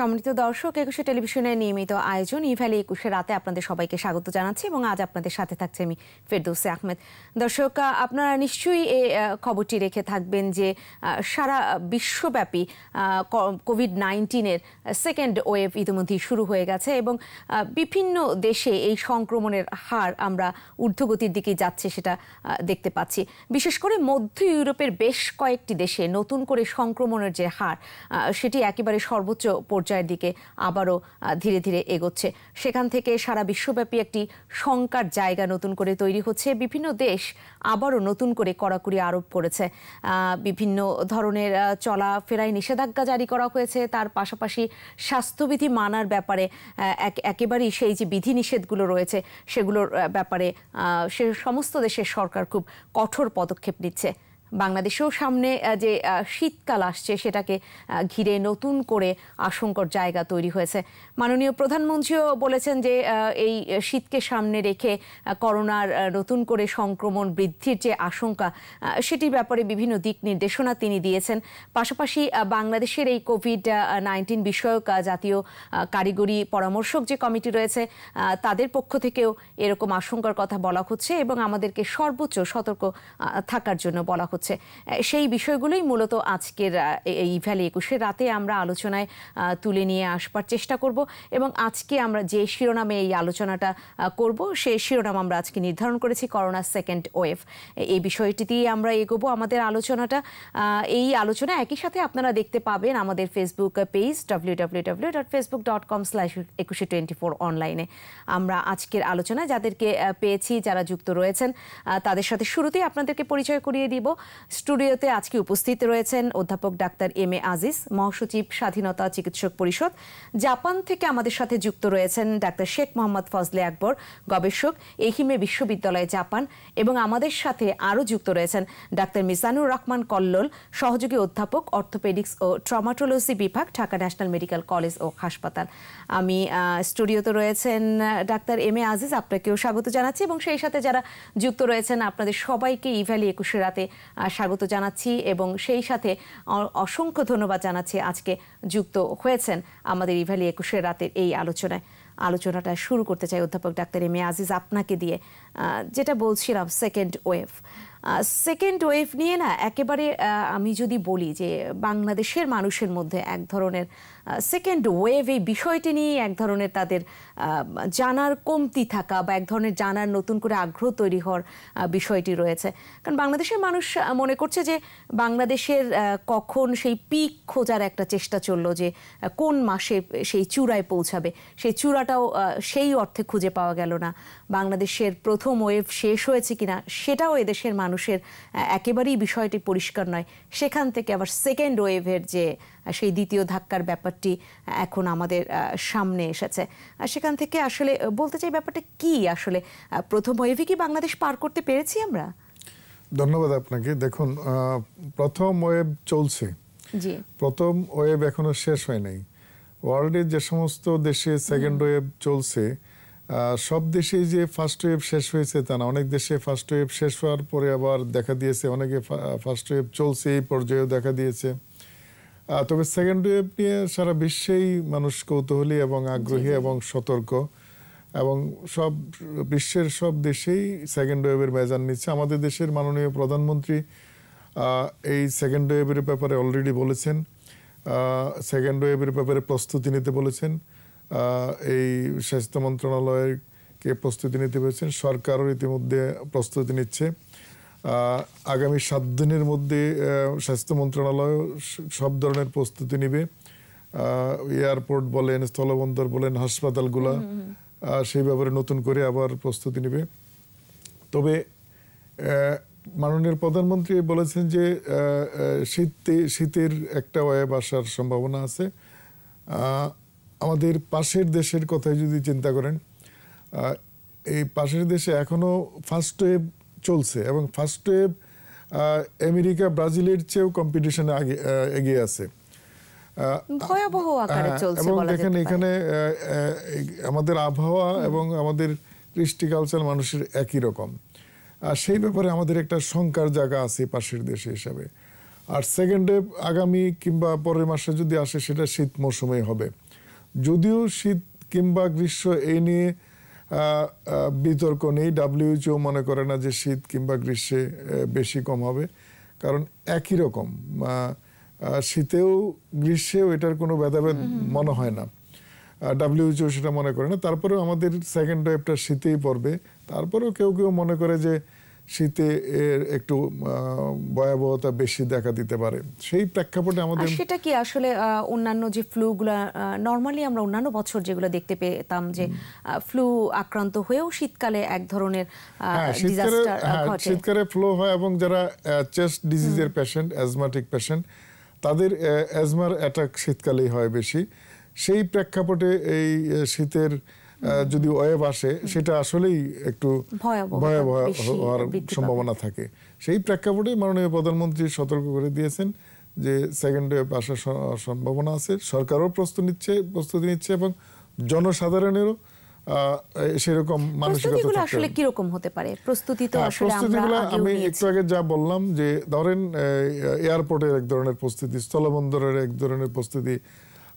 সম্মানিত দর্শক একুশে টেলিভিশনের নিয়মিত আয়োজন ইভ্যালি একুশে রাতে আপনাদের সবাইকে স্বাগত জানাচ্ছি এবং আজ আপনাদের সাথে থাকছে আমি ফেরদৌসে আহমেদ দর্শক আপনারা নিশ্চয়ই এ খবরটি রেখে থাকবেন যে সারা বিশ্বব্যাপী কোভিড নাইন্টিনের সেকেন্ড ওয়েভ ইতিমধ্যেই শুরু হয়ে গেছে এবং বিভিন্ন দেশে এই সংক্রমণের হার আমরা ঊর্ধ্বগতির দিকে যাচ্ছে সেটা দেখতে পাচ্ছি বিশেষ করে মধ্য ইউরোপের বেশ কয়েকটি দেশে নতুন করে সংক্রমণের যে হার সেটি একেবারে সর্বোচ্চ পর্যন্ত পর্যায়ের দিকে আবারও ধীরে ধীরে এগোচ্ছে সেখান থেকে সারা বিশ্বব্যাপী একটি শঙ্কার জায়গা নতুন করে তৈরি হচ্ছে বিভিন্ন দেশ আবারও নতুন করে কড়াকড়ি আরোপ করেছে বিভিন্ন ধরনের ফেরায় নিষেধাজ্ঞা জারি করা হয়েছে তার পাশাপাশি স্বাস্থ্যবিধি মানার ব্যাপারে এক একেবারেই সেই যে বিধিনিষেধগুলো রয়েছে সেগুলোর ব্যাপারে সে সমস্ত দেশের সরকার খুব কঠোর পদক্ষেপ নিচ্ছে বাংলাদেশেও সামনে যে শীতকাল আসছে সেটাকে ঘিরে নতুন করে আশঙ্কর জায়গা তৈরি হয়েছে মাননীয় প্রধানমন্ত্রীও বলেছেন যে এই শীতকে সামনে রেখে করোনার নতুন করে সংক্রমণ বৃদ্ধির যে আশঙ্কা সেটির ব্যাপারে বিভিন্ন দিক নির্দেশনা তিনি দিয়েছেন পাশাপাশি বাংলাদেশের এই কোভিড নাইন্টিন বিষয়ক জাতীয় কারিগরি পরামর্শক যে কমিটি রয়েছে তাদের পক্ষ থেকেও এরকম আশঙ্কার কথা বলা হচ্ছে এবং আমাদেরকে সর্বোচ্চ সতর্ক থাকার জন্য বলা হচ্ছে হচ্ছে সেই বিষয়গুলোই মূলত আজকের এই ভ্যালি একুশে রাতে আমরা আলোচনায় তুলে নিয়ে আসবার চেষ্টা করব এবং আজকে আমরা যে শিরোনামে এই আলোচনাটা করব সেই শিরোনাম আমরা আজকে নির্ধারণ করেছি করোনা সেকেন্ড ওয়েভ এই বিষয়টিতেই আমরা এগোবো আমাদের আলোচনাটা এই আলোচনা একই সাথে আপনারা দেখতে পাবেন আমাদের Facebook page W W W dot Facebook dot com slash Ekushey twenty four অনলাইনে আমরা আজকের আলোচনা যাদেরকে পেয়েছি যারা যুক্ত রয়েছেন তাদের সাথে শুরুতেই আপনাদেরকে পরিচয় করিয়ে দিব স্টুডিওতে আজকে উপস্থিত রয়েছেন অধ্যাপক ডাক্তার এম এ আজিজ মহাসচিব স্বাধীনতা চিকিৎসক পরিষদ জাপান থেকে আমাদের সাথে যুক্ত রয়েছেন ডাক্তার শেখ মোহাম্মদ ফজলে আকবর গবেষক এহিমে বিশ্ববিদ্যালয় জাপান এবং আমাদের সাথে আরও যুক্ত রয়েছেন ডাক্তার মিসানুর রহমান কল্লোল সহযোগী অধ্যাপক অর্থোপেডিক্স ও ট্রমাটোলজি বিভাগ ঢাকা ন্যাশনাল মেডিকেল কলেজ ও হাসপাতাল আমি স্টুডিওতে রয়েছেন ডাক্তার এম এ আজিজ আপনাকেও স্বাগত জানাচ্ছি এবং সেই সাথে যারা যুক্ত রয়েছেন আপনাদের সবাইকে ইভ্যালি একুশে রাতে স্বাগত জানাচ্ছি এবং সেই সাথে অসংখ্য ধন্যবাদ জানাচ্ছি আজকে যুক্ত হয়েছেন আমাদের ইভালি একুশে রাতের এই আলোচনায় আলোচনাটা শুরু করতে চাই অধ্যাপক ডাক্তার এম এ আজিজ আপনাকে দিয়ে যেটা বলছিলাম সেকেন্ড ওয়েভ সেকেন্ড ওয়েভ নিয়ে না একেবারে আমি যদি বলি যে বাংলাদেশের মানুষের মধ্যে এক ধরনের সেকেন্ড ওয়েভ এই বিষয়টি নিয়ে এক ধরনের তাদের জানার কমতি থাকা বা এক ধরনের জানার নতুন করে আগ্রহ তৈরি হওয়ার বিষয়টি রয়েছে কারণ বাংলাদেশের মানুষ মনে করছে যে বাংলাদেশের কখন সেই পিক খোঁজার একটা চেষ্টা চলল যে কোন মাসে সেই চূড়ায় পৌঁছাবে সেই চূড়াটাও সেই অর্থে খুঁজে পাওয়া গেল না বাংলাদেশের প্রথম ওয়েভ শেষ হয়েছে কিনা সেটাও এদেশের মানুষের একেবারেই বিষয়টি পরিষ্কার নয় সেখান থেকে আবার সেকেন্ড ওয়েভের যে সেই দ্বিতীয় ধাক্কার ব্যাপারটি এখন আমাদের সামনে এসেছে সেখান থেকে আসলে বলতে চাই ব্যাপারটা কি আসলে প্রথম ওয়েভে কি বাংলাদেশ পার করতে পেরেছি আমরা ধন্যবাদ আপনাকে দেখুন প্রথম ওয়েব চলছে প্রথম ওয়েব এখনো শেষ হয় নাই ওয়ার্ল্ডের যে সমস্ত দেশে সেকেন্ড ওয়েব চলছে সব দেশে যে ফার্স্ট ওয়েভ শেষ হয়েছে তা না অনেক দেশে ফার্স্ট ওয়েভ শেষ হওয়ার পরে আবার দেখা দিয়েছে অনেকে ফার্স্ট ওয়েভ চলছে এই পর্যায়েও দেখা দিয়েছে তবে সেকেন্ড ওয়েভ নিয়ে সারা বিশ্বেই মানুষ কৌতূহলী এবং আগ্রহী এবং সতর্ক এবং সব বিশ্বের সব দেশেই সেকেন্ড ওয়েভের মেজান নিচ্ছে আমাদের দেশের মাননীয় প্রধানমন্ত্রী এই সেকেন্ড ওয়েভের ব্যাপারে অলরেডি বলেছেন সেকেন্ড ওয়েভের ব্যাপারে প্রস্তুতি নিতে বলেছেন এই স্বাস্থ্য মন্ত্রণালয়কে প্রস্তুতি নিতে বলেছেন সরকারও ইতিমধ্যে প্রস্তুতি নিচ্ছে আগামী সাত দিনের মধ্যে স্বাস্থ্য মন্ত্রণালয় সব ধরনের প্রস্তুতি নিবে এয়ারপোর্ট বলেন স্থলবন্দর বলেন হাসপাতালগুলা সেই ব্যাপারে নতুন করে আবার প্রস্তুতি নেবে তবে মাননীয় প্রধানমন্ত্রী বলেছেন যে শীতে শীতের একটা ওয়েব আসার সম্ভাবনা আছে আমাদের পাশের দেশের কথাই যদি চিন্তা করেন এই পাশের দেশে এখনও ফার্স্ট ওয়েভ চলছে এবং ফার্স্ট ওয়েভ আমেরিকা ব্রাজিলের চেয়েও কম্পিটিশনে আগে এগিয়ে আছে হ্যাঁ, এবং দেখেন এখানে আমাদের আবহাওয়া এবং আমাদের কৃষ্টি কালচার মানুষের একই রকম আর সেই ব্যাপারে আমাদের একটা শঙ্কার জায়গা আছে পাশের দেশে হিসাবে আর সেকেন্ডে আগামী কিংবা পরের মাসে যদি আসে সেটা শীত মৌসুমেই হবে যদিও শীত কিংবা গ্রীষ্ম এই নিয়ে বিতর্ক নেই ডাব্লিউএইচও মনে করে না যে শীত কিংবা গ্রীষ্মে বেশি কম হবে কারণ একই রকম শীতেও গ্রীষ্মেও এটার কোনো ভেদাভেদ মনে হয় না ডাব্লিউএইচও সেটা মনে করে না তারপরেও আমাদের সেকেন্ড ওয়েভটা শীতেই পড়বে তারপরেও কেউ কেউ মনে করে যে শীতে এর একটু ভয়াবহতা বেশি দেখা দিতে পারে সেই প্রেক্ষাপটে আমাদের সেটা কি আসলে অন্যান্য যে ফ্লুগুলো নর্মালি আমরা অন্যান্য বছর যেগুলো দেখতে পেতাম যে ফ্লু আক্রান্ত হয়েও শীতকালে এক ধরনের হ্যাঁ, শীতকালে ফ্লু হ্যাঁ, হয় এবং যারা চেস্ট ডিজিজের পেশেন্ট অ্যাজমাটিক পেশেন্ট তাদের অ্যাজমার অ্যাটাক শীতকালেই হয় বেশি সেই প্রেক্ষাপটে এই শীতের যদি ওয়েব আসে সেটা আসলেই একটু ভয়াবহ হওয়ার সম্ভাবনা থাকে সেই প্রেক্ষাপটে মাননীয় প্রধানমন্ত্রী সতর্ক করে দিয়েছেন যে সেকেন্ড ওয়েব আসার সম্ভাবনা আছে সরকারও প্রস্তুতি নিচ্ছে প্রস্তুতি নিচ্ছে এবং জনসাধারণেরও সেরকম মানসিকতা আসলে কি হতে পারে প্রস্তুতি তো হ্যাঁ, আসলে আমরা আমি একটু আগে যা বললাম যে ধরেন এয়ারপোর্টের এক ধরনের প্রস্তুতি স্থলবন্দরের এক ধরনের প্রস্তুতি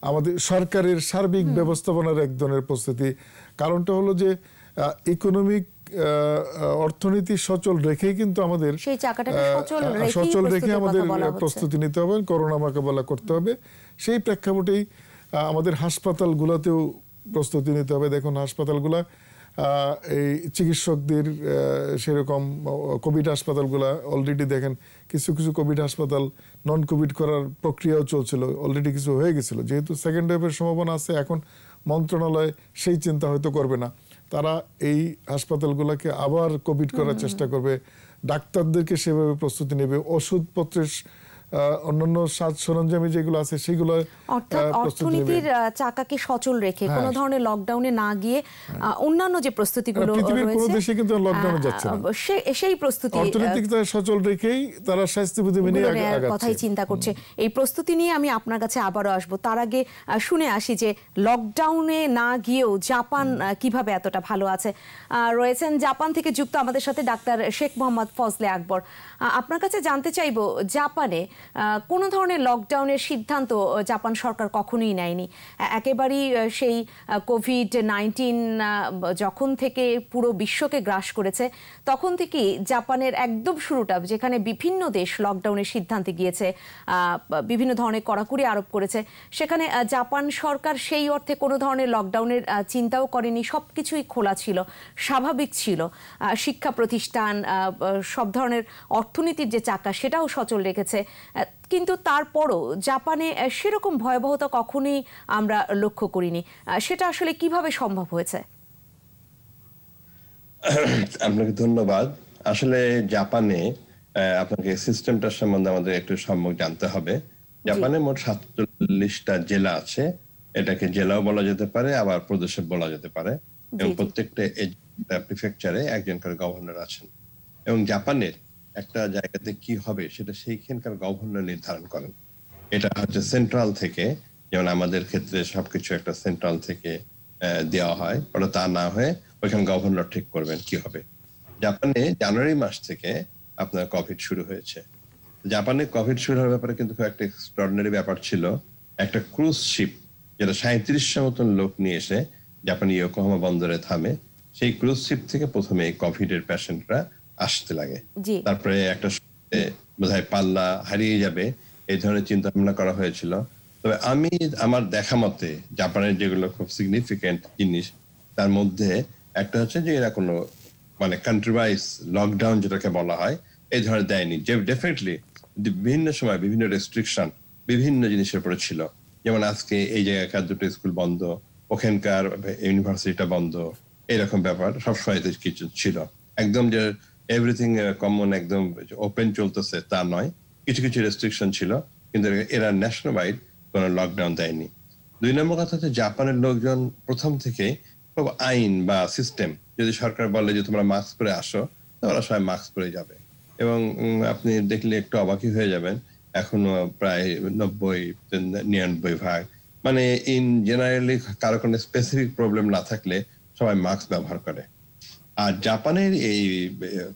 আমাদের সরকারের সার্বিক ব্যবস্থাপনার এক ধরনের প্রস্তুতি কারণটা হলো যে ইকোনমিক অর্থনীতি সচল রেখে কিন্তু আমাদের সচল রেখে আমাদের প্রস্তুতি নিতে হবে করোনা মোকাবেলা করতে হবে সেই প্রেক্ষাপটেই আমাদের হাসপাতালগুলোতেও প্রস্তুতি নিতে হবে দেখুন হাসপাতালগুলা এই চিকিৎসকদের সেরকম কোভিড হাসপাতালগুলো অলরেডি দেখেন কিছু কিছু কোভিড হাসপাতাল নন কোভিড করার প্রক্রিয়াও চলছিল অলরেডি কিছু হয়ে গেছিলো যেহেতু সেকেন্ড ওয়েভের সম্ভাবনা আছে এখন মন্ত্রণালয় সেই চিন্তা হয়তো করবে না তারা এই হাসপাতালগুলোকে আবার কোভিড করার চেষ্টা করবে ডাক্তারদেরকে সেভাবে প্রস্তুতি নেবে ওষুধপত্রের অন্যান্য সাজ সরঞ্জামে যেগুলো আছে সেগুলো অর্থনীতির চাকাকে সচল রেখে হ্যাঁ। কোনো ধরনের লকডাউনে না গিয়ে হ্যাঁ। অন্যান্য যে প্রস্তুতিগুলো রয়েছে কোনো দেশে কিন্তু লকডাউনে যাচ্ছে না সেই প্রস্তুতি অর্থনীতিকে সচল রেখেই তারা মেনে আগাচ্ছে কথাই চিন্তা করছে এই প্রস্তুতি নিয়ে আমি আপনার কাছে আবারও আসব তার আগে শুনে আসি যে লকডাউনে না গিয়েও জাপান কিভাবে এতটা ভালো আছে রয়েছেন জাপান থেকে যুক্ত আমাদের সাথে ডাক্তার শেখ মোহাম্মদ ফজলে আকবর আপনার কাছে জানতে চাইব জাপানে কোনো ধরনের লকডাউনের সিদ্ধান্ত জাপান সরকার কখনোই নেয়নি একেবারেই সেই কোভিড নাইন্টিন যখন থেকে পুরো বিশ্বকে গ্রাস করেছে তখন থেকেই জাপানের একদম শুরুটা যেখানে বিভিন্ন দেশ লকডাউনের সিদ্ধান্তে গিয়েছে বিভিন্ন ধরনের কড়াকড়ি আরোপ করেছে সেখানে জাপান সরকার সেই অর্থে কোনো ধরনের লকডাউনের চিন্তাও করেনি সব কিছুই খোলা ছিল স্বাভাবিক ছিল শিক্ষা প্রতিষ্ঠান সব ধরনের অর্থনীতির যে চাকা সেটাও সচল রেখেছে কিন্তু তারপরও জাপানে সেরকম ভয়াবহতা কখনোই আমরা লক্ষ্য করিনি সেটা আসলে কিভাবে সম্ভব হয়েছে আপনাকে ধন্যবাদ আসলে জাপানে আপনাকে সিস্টেমটার সম্বন্ধে আমাদের একটু সম্ভব জানতে হবে জাপানে মোট সাতচল্লিশটা জেলা আছে এটাকে জেলাও বলা যেতে পারে আবার প্রদেশে বলা যেতে পারে এবং প্রত্যেকটা প্রিফেকচারে একজন করে গভর্নর আছেন এবং জাপানের একটা জায়গাতে কি হবে সেটা সেইখানকার গভর্নর নির্ধারণ করেন এটা হচ্ছে সেন্ট্রাল থেকে যেমন আমাদের ক্ষেত্রে সবকিছু একটা সেন্ট্রাল থেকে দেওয়া হয় ওটা তা না হয়ে ওইখানে গভর্নর ঠিক করবেন কি হবে জাপানে জানুয়ারি মাস থেকে আপনার কোভিড শুরু হয়েছে জাপানে কোভিড শুরু হওয়ার ব্যাপারে কিন্তু খুব একটা এক্সট্রডিনারি ব্যাপার ছিল একটা ক্রুজ শিপ যেটা সাঁত্রিশশো মতন লোক নিয়ে এসে জাপানি ইয়োকোহামা বন্দরে থামে সেই ক্রুজ শিপ থেকে প্রথমে কোভিডের প্যাশেন্টরা আসতে লাগে তারপরে একটা বোধহয় পাল্লা হারিয়ে যাবে এই ধরনের চিন্তা ভাবনা করা হয়েছিল তবে আমি আমার দেখা মতে জাপানের যেগুলো খুব সিগনিফিকেন্ট জিনিস তার মধ্যে একটা হচ্ছে যে এরা কোনো মানে কান্ট্রি লকডাউন যেটাকে বলা হয় এই ধরনের দেয়নি যে ডেফিনেটলি বিভিন্ন সময় বিভিন্ন রেস্ট্রিকশন বিভিন্ন জিনিসের উপরে ছিল যেমন আজকে এই জায়গাকার দুটো স্কুল বন্ধ ওখানকার ইউনিভার্সিটিটা বন্ধ এরকম ব্যাপার সবসময় কিছু ছিল একদম যে এভরিথিং কমন uh, একদম ওপেন চলতেছে তা নয় কিছু কিছু রেস্ট্রিকশন ছিল কিন্তু এরা ন্যাশনাল ওয়াইড কোনো লকডাউন দেয়নি দুই নম্বর কথা হচ্ছে জাপানের লোকজন প্রথম থেকে খুব আইন বা সিস্টেম যদি সরকার বলে যে তোমরা মাস্ক পরে আসো তাহলে সবাই মাস্ক পরে যাবে এবং আপনি দেখলে একটু অবাকি হয়ে যাবেন এখনো প্রায় নব্বই নিরানব্বই ভাগ মানে ইন জেনারেলি কারো কোনো স্পেসিফিক প্রবলেম না থাকলে সবাই মাস্ক ব্যবহার করে আর জাপানের এই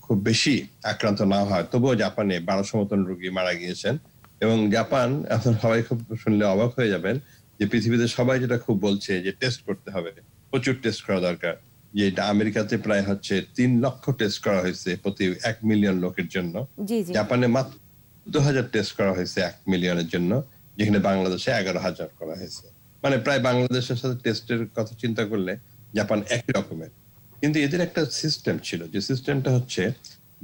খুব বেশি আক্রান্ত না হয় তবুও জাপানে বারোশো মতন রোগী মারা গিয়েছেন এবং জাপান এখন সবাই খুব শুনলে অবাক হয়ে যাবেন যে পৃথিবীতে সবাই যেটা খুব বলছে যে টেস্ট করতে হবে প্রচুর টেস্ট করা দরকার যে আমেরিকাতে প্রায় হচ্ছে তিন লক্ষ টেস্ট করা হয়েছে প্রতি এক মিলিয়ন লোকের জন্য জাপানে মাত্র দু হাজার টেস্ট করা হয়েছে এক মিলিয়নের জন্য যেখানে বাংলাদেশে এগারো হাজার করা হয়েছে মানে প্রায় বাংলাদেশের সাথে টেস্টের কথা চিন্তা করলে জাপান একই রকমের কিন্তু এদের একটা সিস্টেম ছিল যে সিস্টেমটা হচ্ছে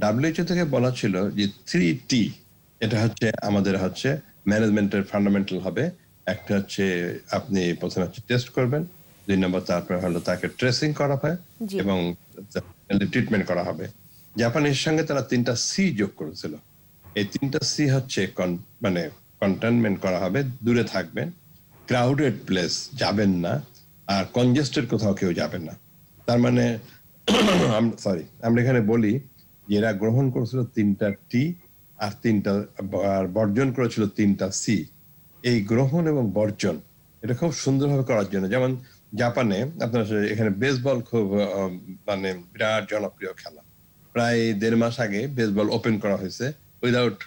ডাব্লিউএইচও থেকে বলা ছিল যে থ্রি টি এটা হচ্ছে আমাদের হচ্ছে ম্যানেজমেন্টের ফান্ডামেন্টাল হবে একটা হচ্ছে আপনি প্রথমে হচ্ছে টেস্ট করবেন দুই নম্বর তারপরে হলো তাকে ট্রেসিং করা হয় এবং ট্রিটমেন্ট করা হবে জাপানের সঙ্গে তারা তিনটা সি যোগ করেছিল এই তিনটা সি হচ্ছে মানে কন্টেনমেন্ট করা হবে দূরে থাকবেন ক্রাউডেড প্লেস যাবেন না আর কনজেস্টেড কোথাও কেউ যাবেন না তার মানে সরি আমরা এখানে বলি যে এরা গ্রহণ করেছিল তিনটা টি আর তিনটা আর বর্জন করেছিল তিনটা সি এই গ্রহণ এবং বর্জন এটা খুব সুন্দরভাবে করার জন্য যেমন জাপানে আপনার এখানে বেসবল খুব মানে বিরাট জনপ্রিয় খেলা প্রায় দেড় মাস আগে বেসবল ওপেন করা হয়েছে উইদাউট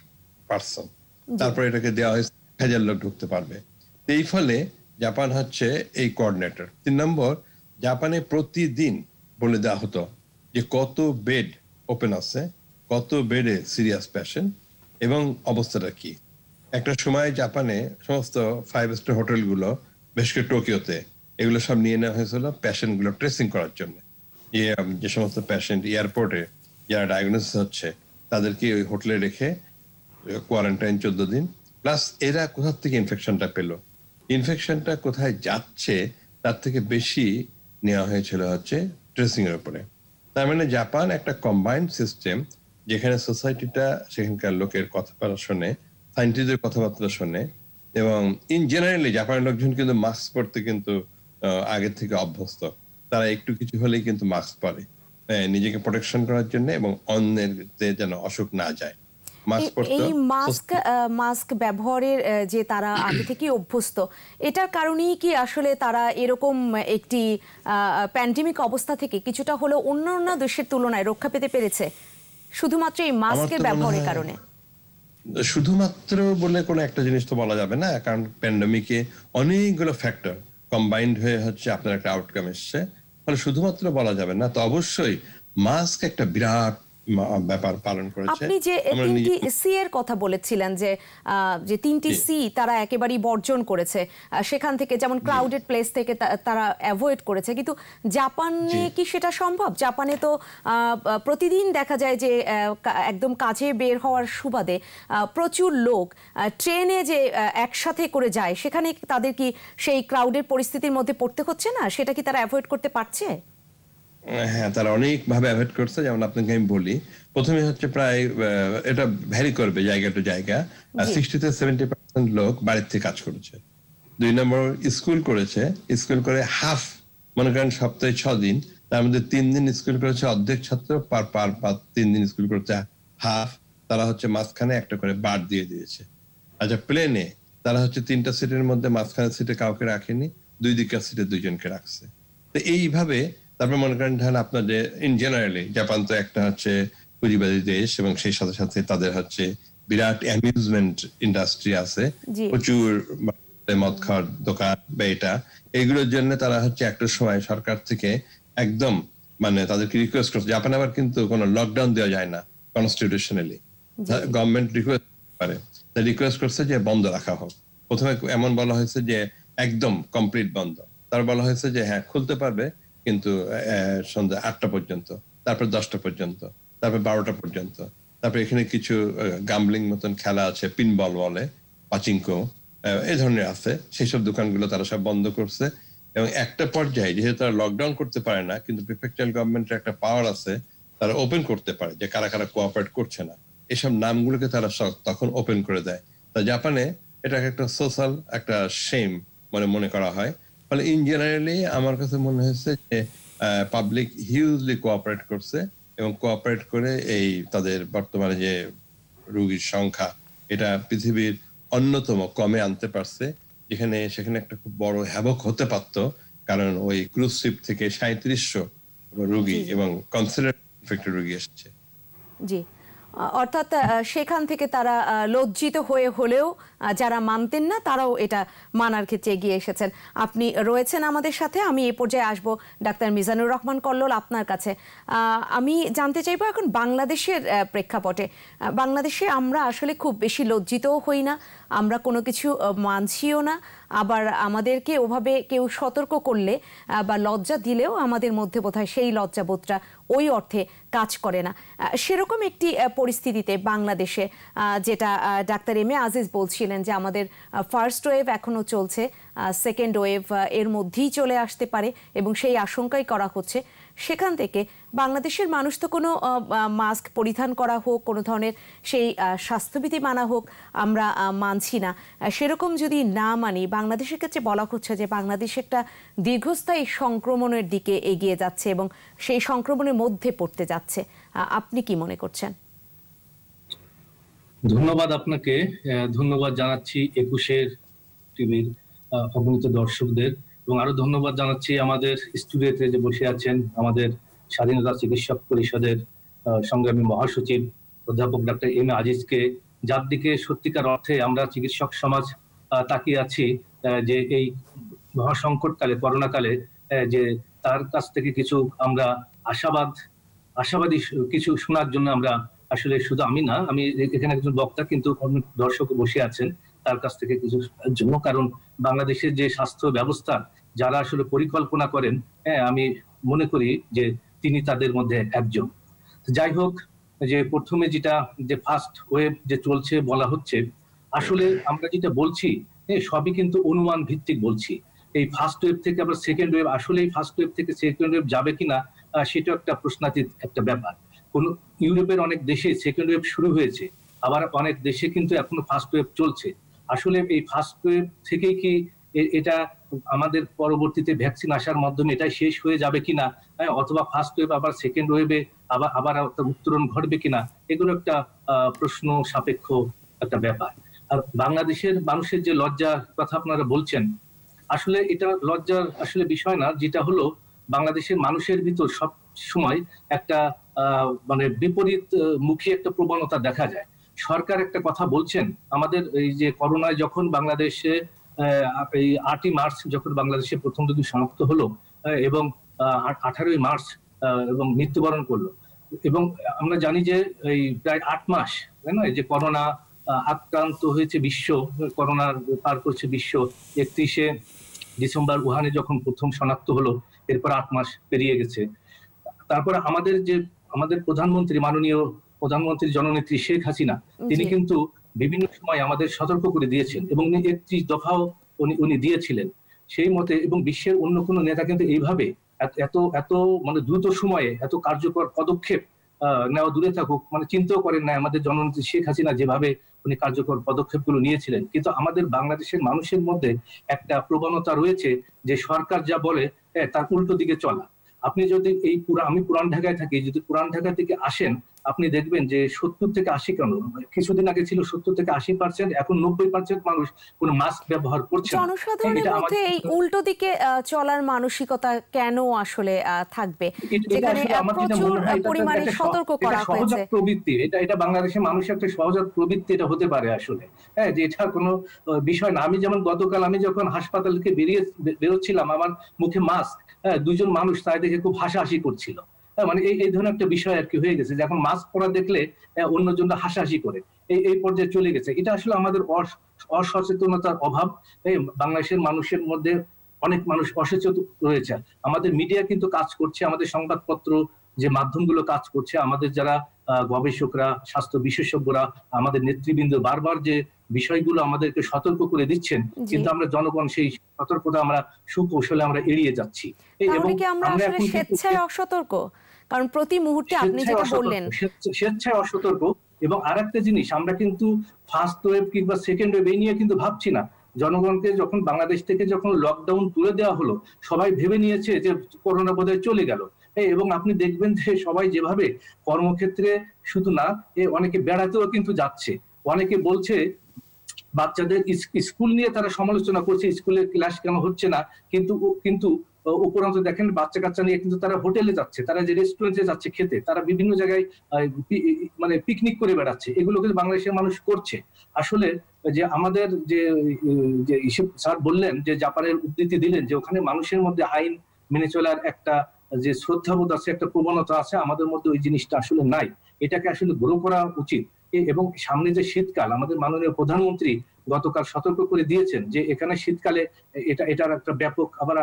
পার্সন তারপরে এটাকে দেওয়া হয়েছে হাজার লোক ঢুকতে পারবে এই ফলে জাপান হচ্ছে এই কোঅর্ডিনেটর তিন নম্বর জাপানে প্রতিদিন বলে দেওয়া হতো যে কত বেড ওপেন আছে কত বেডে সিরিয়াস প্যাশন এবং অবস্থাটা কি একটা সময় জাপানে সমস্ত ফাইভ স্টার হোটেলগুলো বেশ করে টোকিওতে এগুলো সব নিয়ে নেওয়া হয়েছিল প্যাশেন্টগুলো ট্রেসিং করার জন্য যে সমস্ত প্যাশেন্ট এয়ারপোর্টে যারা ডায়াগনোসিস হচ্ছে তাদেরকে ওই হোটেলে রেখে কোয়ারেন্টাইন চোদ্দ দিন প্লাস এরা কোথার থেকে ইনফেকশনটা পেলো ইনফেকশনটা কোথায় যাচ্ছে তার থেকে বেশি নেওয়া হয়েছিল হচ্ছে ড্রেসিং এর উপরে তার মানে জাপান একটা কম্বাইন্ড সিস্টেম যেখানে সোসাইটিটা সেখানকার লোকের কথাবার্তা শোনে সাইন্টিস্টদের কথাবার্তা শোনে এবং ইন জেনারেলি জাপানের লোকজন কিন্তু মাস্ক পরতে কিন্তু আগের থেকে অভ্যস্ত তারা একটু কিছু হলেই কিন্তু মাস্ক পরে হ্যাঁ, নিজেকে প্রোটেকশন করার জন্য এবং অন্যের যেন অসুখ না যায় এই মাস্ক মাস্ক ব্যবহারের যে তারা আগে থেকে অভ্যস্ত এটার কারণেই কি আসলে তারা এরকম একটি প্যান্ডেমিক অবস্থা থেকে কিছুটা হলো অন্য অন্য দেশের তুলনায় রক্ষা পেতে পেরেছে শুধুমাত্র এই মাস্কের ব্যবহারের কারণে শুধুমাত্র বলে কোনো একটা জিনিস তো বলা যাবে না কারণ প্যান্ডেমিকে অনেকগুলো ফ্যাক্টর কম্বাইন্ড হয়ে হচ্ছে আপনার একটা আউটকাম এসছে ফলে শুধুমাত্র বলা যাবে না তো অবশ্যই মাস্ক একটা বিরাট ব্যাপার পালন করেছে আপনি যে তিনটি সি এর কথা বলেছিলেন যে যে তিনটি সি তারা একেবারেই বর্জন করেছে সেখান থেকে যেমন ক্লাউডেড প্লেস থেকে তারা অ্যাভয়েড করেছে কিন্তু জাপানে কি সেটা সম্ভব জাপানে তো প্রতিদিন দেখা যায় যে একদম কাজে বের হওয়ার সুবাদে প্রচুর লোক ট্রেনে যে একসাথে করে যায় সেখানে তাদের কি সেই ক্রাউডের পরিস্থিতির মধ্যে পড়তে হচ্ছে না সেটা কি তারা অ্যাভয়েড করতে পারছে হ্যাঁ, হ্যাঁ তারা অনেক ভাবে অ্যাভয়েড করছে যেমন আপনাকে আমি বলি প্রথমে হচ্ছে প্রায় এটা ভ্যারি করবে জায়গা টু জায়গা সিক্সটি থেকে সেভেন্টি পার্সেন্ট লোক বাড়ির থেকে কাজ করেছে দুই নম্বর স্কুল করেছে স্কুল করে হাফ মনে করেন সপ্তাহে ছ দিন তার মধ্যে তিন দিন স্কুল করেছে অর্ধেক ছাত্র পার পার পার তিন দিন স্কুল করেছে হাফ তারা হচ্ছে মাঝখানে একটা করে বার দিয়ে দিয়েছে আচ্ছা প্লেনে তারা হচ্ছে তিনটা সিটের মধ্যে মাঝখানে সিটে কাউকে রাখেনি দুই দিকের সিটে দুইজনকে রাখছে তো এইভাবে তারপরে মনে করেন ধরেন আপনাদের ইন জেনারেলি জাপান তো একটা হচ্ছে পুঁজিবাদী দেশ এবং সেই সাথে সাথে তাদের হচ্ছে বিরাট অ্যামিউজমেন্ট ইন্ডাস্ট্রি আছে প্রচুর মদ খাওয়ার দোকান বা এটা এইগুলোর জন্য তারা হচ্ছে একটা সময় সরকার থেকে একদম মানে তাদেরকে রিকোয়েস্ট করছে জাপানে আবার কিন্তু কোনো লকডাউন দেওয়া যায় না কনস্টিটিউশনালি গভর্নমেন্ট রিকোয়েস্ট পারে রিকোয়েস্ট করছে যে বন্ধ রাখা হোক প্রথমে এমন বলা হয়েছে যে একদম কমপ্লিট বন্ধ তার বলা হয়েছে যে হ্যাঁ খুলতে পারবে কিন্তু সন্ধ্যা আটটা পর্যন্ত তারপর দশটা পর্যন্ত তারপর বারোটা পর্যন্ত তারপর এখানে কিছু গাম্বলিং মতন খেলা আছে পিনবল বলে পাচিঙ্কো এই ধরনের আছে সেই সব দোকানগুলো তারা সব বন্ধ করছে এবং একটা পর্যায়ে যেহেতু তারা লকডাউন করতে পারে না কিন্তু প্রিফেকচারাল গভর্নমেন্টের একটা পাওয়ার আছে তারা ওপেন করতে পারে যে কারা কারা কোঅপারেট করছে না এসব নামগুলোকে তারা তখন ওপেন করে দেয় তা জাপানে এটা একটা সোশ্যাল একটা সেম মানে মনে করা হয় ফলে ইন জেনারেলি আমার কাছে মনে হয়েছে যে পাবলিক হিউজলি কোঅপারেট করছে এবং কোঅপারেট করে এই তাদের বর্তমানে যে রুগীর সংখ্যা এটা পৃথিবীর অন্যতম কমে আনতে পারছে যেখানে সেখানে একটা খুব বড় হ্যাবক হতে পারত কারণ ওই ক্রুজ শিপ থেকে সাঁত্রিশশো রুগী এবং কনসিলার ইনফেক্টেড রুগী এসেছে জি অর্থাৎ সেখান থেকে তারা লজ্জিত হয়ে হলেও যারা মানতেন না তারাও এটা মানার ক্ষেত্রে এগিয়ে এসেছেন আপনি রয়েছেন আমাদের সাথে আমি এ পর্যায়ে আসব ডাক্তার মিজানুর রহমান কল্লোল আপনার কাছে আমি জানতে চাইব এখন বাংলাদেশের প্রেক্ষাপটে বাংলাদেশে আমরা আসলে খুব বেশি লজ্জিতও হই না আমরা কোনো কিছু মানছিও না আবার আমাদেরকে ওভাবে কেউ সতর্ক করলে বা লজ্জা দিলেও আমাদের মধ্যে বোধ সেই লজ্জাবোধটা ওই অর্থে কাজ করে না সেরকম একটি পরিস্থিতিতে বাংলাদেশে যেটা ডাক্তার এম এ আজিজ বলছিলেন যে আমাদের ফার্স্ট ওয়েভ এখনও চলছে সেকেন্ড ওয়েভ এর মধ্যেই চলে আসতে পারে এবং সেই আশঙ্কাই করা হচ্ছে সেখান থেকে বাংলাদেশের মানুষ তো কোনো মাস্ক পরিধান করা হোক কোনো ধরনের সেই স্বাস্থ্যবিধি মানা হোক আমরা মানছি না সেরকম যদি না মানি বাংলাদেশের ক্ষেত্রে বলা হচ্ছে যে বাংলাদেশ একটা দীর্ঘস্থায়ী সংক্রমণের দিকে এগিয়ে যাচ্ছে এবং সেই সংক্রমণের মধ্যে পড়তে যাচ্ছে আপনি কি মনে করছেন ধন্যবাদ আপনাকে ধন্যবাদ জানাচ্ছি একুশের টিভির অগণিত দর্শকদের এবং আরো ধন্যবাদ জানাচ্ছি আমাদের স্টুডিওতে যে বসে আছেন আমাদের স্বাধীনতা চিকিৎসক পরিষদের সংগ্রামী মহাসচিব অধ্যাপক ডাক্তার এম আজিজকে যার দিকে সত্যিকার অর্থে আমরা চিকিৎসক সমাজ তাকিয়ে আছি যে এই মহাসংকটকালে করোনাকালে যে তার কাছ থেকে কিছু আমরা আশাবাদ আশাবাদী কিছু শোনার জন্য আমরা আসলে শুধু আমি না আমি এখানে একজন বক্তা কিন্তু অনেক দর্শক বসে আছেন তার কাছ থেকে কিছু জন্য কারণ বাংলাদেশের যে স্বাস্থ্য ব্যবস্থা যারা আসলে পরিকল্পনা করেন হ্যাঁ আমি মনে করি যে তিনি তাদের মধ্যে একজন যাই হোক যে প্রথমে যেটা যে ফার্স্ট ওয়েব যে চলছে বলা হচ্ছে আসলে আমরা যেটা বলছি হ্যাঁ, সবই কিন্তু অনুমান ভিত্তিক বলছি এই ফার্স্ট ওয়েব থেকে আবার সেকেন্ড ওয়েব আসলে এই ফার্স্ট ওয়েব থেকে সেকেন্ড ওয়েব যাবে কিনা সেটা একটা প্রশ্নাতীত একটা ব্যাপার কোন ইউরোপের অনেক দেশে সেকেন্ড ওয়েব শুরু হয়েছে আবার অনেক দেশে কিন্তু এখনো ফার্স্ট ওয়েব চলছে আসলে এই ফার্স্ট ওয়েব থেকেই কি এটা আমাদের পরবর্তীতে ভ্যাকসিন আসার মাধ্যমে এটা শেষ হয়ে যাবে কিনা হ্যাঁ, অথবা ফার্স্ট ওয়েভ আবার সেকেন্ড ওয়েভে আবার আবার উত্তরণ ঘটবে কিনা এগুলো একটা প্রশ্ন সাপেক্ষ একটা ব্যাপার আর বাংলাদেশের মানুষের যে লজ্জার কথা আপনারা বলছেন আসলে এটা লজ্জার আসলে বিষয় না যেটা হলো বাংলাদেশের মানুষের ভিতর সব সময় একটা মানে বিপরীত মুখী একটা প্রবণতা দেখা যায় সরকার একটা কথা বলছেন আমাদের এই যে করোনায় যখন বাংলাদেশে এই আটই মার্চ যখন বাংলাদেশে প্রথম দুদিন শনাক্ত হলো এবং আঠারোই মার্চ এবং মৃত্যুবরণ করলো এবং আমরা জানি যে এই প্রায় আট মাস তাই না যে করোনা আক্রান্ত হয়েছে বিশ্ব করোনা পার করছে বিশ্ব একত্রিশে ডিসেম্বর উহানে যখন প্রথম শনাক্ত হলো এরপর আট মাস পেরিয়ে গেছে তারপরে আমাদের যে আমাদের প্রধানমন্ত্রী মাননীয় প্রধানমন্ত্রী জননেত্রী শেখ হাসিনা তিনি কিন্তু বিভিন্ন সময় আমাদের সতর্ক করে দিয়েছেন এবং উনি একত্রিশ দফাও উনি উনি দিয়েছিলেন সেই মতে এবং বিশ্বের অন্য কোনো নেতা কিন্তু এইভাবে এত এত মানে দ্রুত সময়ে এত কার্যকর পদক্ষেপ নেওয়া দূরে থাকুক মানে চিন্তাও করেন না আমাদের জননেত্রী শেখ হাসিনা যেভাবে উনি কার্যকর পদক্ষেপগুলো নিয়েছিলেন কিন্তু আমাদের বাংলাদেশের মানুষের মধ্যে একটা প্রবণতা রয়েছে যে সরকার যা বলে হ্যাঁ, তার উল্টো দিকে চলা আপনি যদি এই পুরা আমি পুরান ঢাকায় থাকি যদি পুরান ঢাকা থেকে আসেন আপনি দেখবেন যে সত্তর থেকে আশি কেন কিছুদিন আগে ছিল সত্তর থেকে আশি পার্সেন্ট এখন নব্বই পার্সেন্ট মানুষ কোন মাস্ক ব্যবহার করছে জনসাধারণের মধ্যে এই উল্টো দিকে চলার মানসিকতা কেন আসলে থাকবে পরিমাণে সতর্ক করা হয়েছে প্রবৃত্তি এটা এটা বাংলাদেশের মানুষের একটা সহজাত প্রবৃত্তি এটা হতে পারে আসলে হ্যাঁ যে এটা কোনো বিষয় না আমি যেমন গতকাল আমি যখন হাসপাতাল থেকে বেরিয়ে বেরোচ্ছিলাম আমার মুখে মাস্ক হ্যাঁ দুজন মানুষ তাই দেখে খুব হাসাহাসি করছিল মানে এই এই ধরনের একটা বিষয় আর কি হয়ে গেছে যে এখন মাস্ক পরা দেখলে অন্যজন হাসাহাসি করে এই এই পর্যায়ে চলে গেছে এটা আসলে আমাদের অসচেতনতার অভাব বাংলাদেশের মানুষের মধ্যে অনেক মানুষ অসচেত রয়েছে আমাদের মিডিয়া কিন্তু কাজ করছে আমাদের সংবাদপত্র যে মাধ্যমগুলো কাজ করছে আমাদের যারা গবেষকরা স্বাস্থ্য বিশেষজ্ঞরা আমাদের নেতৃবৃন্দ বারবার যে বিষয়গুলো আমাদেরকে সতর্ক করে দিচ্ছেন কিন্তু আমরা জনগণ সেই সতর্কতা আমরা সুকৌশলে আমরা এড়িয়ে যাচ্ছি এবং আমরা স্বেচ্ছায় অসতর্ক কারণ প্রতি মুহূর্তে আপনি যেটা বললেন স্বেচ্ছায় অসতর্ক এবং আর একটা জিনিস আমরা কিন্তু ফার্স্ট ওয়েভ কিংবা সেকেন্ড ওয়েভ এই নিয়ে কিন্তু ভাবছি না জনগণকে যখন বাংলাদেশ থেকে যখন লকডাউন তুলে দেওয়া হলো সবাই ভেবে নিয়েছে যে করোনা বোধ চলে গেল এবং আপনি দেখবেন যে সবাই যেভাবে কর্মক্ষেত্রে শুধু না অনেকে বেড়াতেও কিন্তু যাচ্ছে অনেকে বলছে বাচ্চাদের স্কুল নিয়ে তারা সমালোচনা করছে স্কুলের ক্লাস কেন হচ্ছে না কিন্তু কিন্তু উপরন্তু দেখেন বাচ্চা কাচ্চা নিয়ে কিন্তু তারা হোটেলে যাচ্ছে তারা যে রেস্টুরেন্টে যাচ্ছে খেতে তারা বিভিন্ন জায়গায় মানে পিকনিক করে বেড়াচ্ছে এগুলো কিন্তু বাংলাদেশের মানুষ করছে আসলে যে আমাদের যে স্যার বললেন যে জাপানের উদ্ধৃতি দিলেন যে ওখানে মানুষের মধ্যে আইন মেনে চলার একটা যে শ্রদ্ধাবোধ আছে একটা প্রবণতা আছে আমাদের মধ্যে ওই জিনিসটা আসলে নাই এটাকে আসলে গ্রো করা উচিত এবং সামনে যে শীতকাল আমাদের মাননীয় প্রধানমন্ত্রী গতকাল সতর্ক করে দিয়েছেন যে এখানে শীতকালে এটা এটার একটা ব্যাপক আবার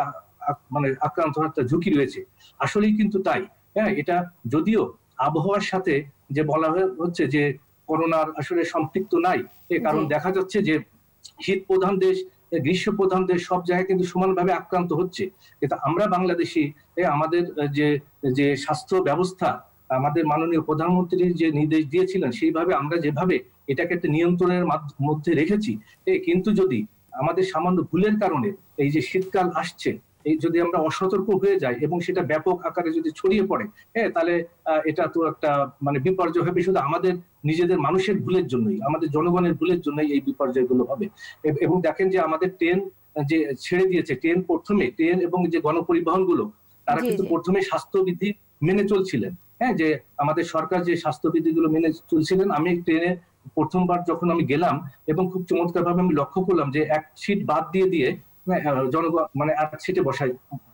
মানে আক্রান্ত হওয়ার একটা ঝুঁকি রয়েছে আসলেই কিন্তু তাই হ্যাঁ এটা যদিও আবহাওয়ার সাথে যে বলা হচ্ছে যে করোনার আসলে সম্পৃক্ত নাই কারণ দেখা যাচ্ছে যে শীত প্রধান দেশ গ্রীষ্ম প্রধান দেশ সব জায়গায় কিন্তু সমানভাবে আক্রান্ত হচ্ছে কিন্তু আমরা বাংলাদেশি আমাদের যে যে স্বাস্থ্য ব্যবস্থা আমাদের মাননীয় প্রধানমন্ত্রী যে নির্দেশ দিয়েছিলেন সেইভাবে আমরা যেভাবে এটাকে একটা নিয়ন্ত্রণের মধ্যে রেখেছি কিন্তু যদি আমাদের সামান্য ভুলের কারণে এই যে শীতকাল আসছে এই যদি আমরা অসতর্ক হয়ে যাই এবং সেটা ব্যাপক আকারে যদি ছড়িয়ে পড়ে হ্যাঁ তাহলে এটা তো একটা মানে বিপর্যয় হবে শুধু আমাদের নিজেদের মানুষের ভুলের জন্যই আমাদের জনগণের ভুলের জন্যই এই বিপর্যয়গুলো হবে এবং দেখেন যে আমাদের ট্রেন যে ছেড়ে দিয়েছে ট্রেন প্রথমে ট্রেন এবং যে গণপরিবহনগুলো তারা কিন্তু প্রথমে স্বাস্থ্যবিধি মেনে চলছিলেন হ্যাঁ যে আমাদের সরকার যে স্বাস্থ্যবিধিগুলো মেনে চলছিলেন আমি ট্রেনে প্রথমবার যখন আমি গেলাম এবং খুব চমৎকার ভাবে আমি লক্ষ্য করলাম যে এক সিট বাদ দিয়ে দিয়ে হ্যাঁ, হ্যাঁ, হ্যাঁ, জনগণ মানে সিটে বসাই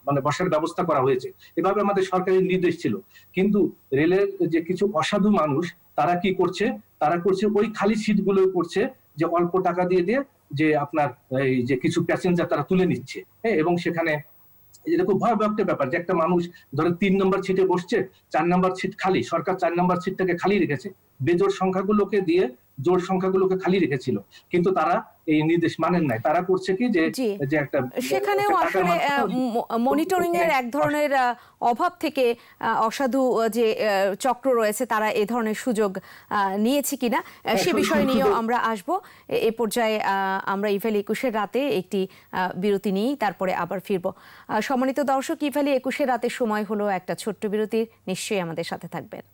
মানে বসার ব্যবস্থা করা হয়েছে এভাবে আমাদের সরকারের নির্দেশ ছিল কিন্তু রেলের যে কিছু অসাধু মানুষ তারা কি করছে তারা করছে ওই খালি সিটগুলো করছে যে অল্প টাকা দিয়ে দিয়ে যে আপনার এই যে কিছু প্যাসেঞ্জার তারা তুলে নিচ্ছে হ্যাঁ এবং সেখানে এরকম ভয়াবহ একটা ব্যাপার যে একটা মানুষ ধরো তিন নম্বর সিটে বসছে চার নম্বর সিট খালি সরকার চার নম্বর সিটটাকে খালি রেখেছে বেজোর সংখ্যাগুলোকে দিয়ে জোর সংখ্যাগুলোকে খালি রেখেছিল কিন্তু তারা এই নির্দেশ মানেন নাই তারা করছে কি যে যে একটা সেখানেও আসলে মনিটরিং হ্যাঁ। এর এক ধরনের অভাব থেকে অসাধু যে চক্র রয়েছে তারা এ ধরনের সুযোগ নিয়েছে কিনা হ্যাঁ, সে বিষয় নিয়েও আমরা আসব এ পর্যায়ে আমরা ইভেল একুশের রাতে একটি বিরতি নিই তারপরে আবার ফিরব সম্মানিত দর্শক ইভেলি একুশের রাতে সময় হলো একটা ছোট্ট বিরতির নিশ্চয়ই আমাদের সাথে থাকবেন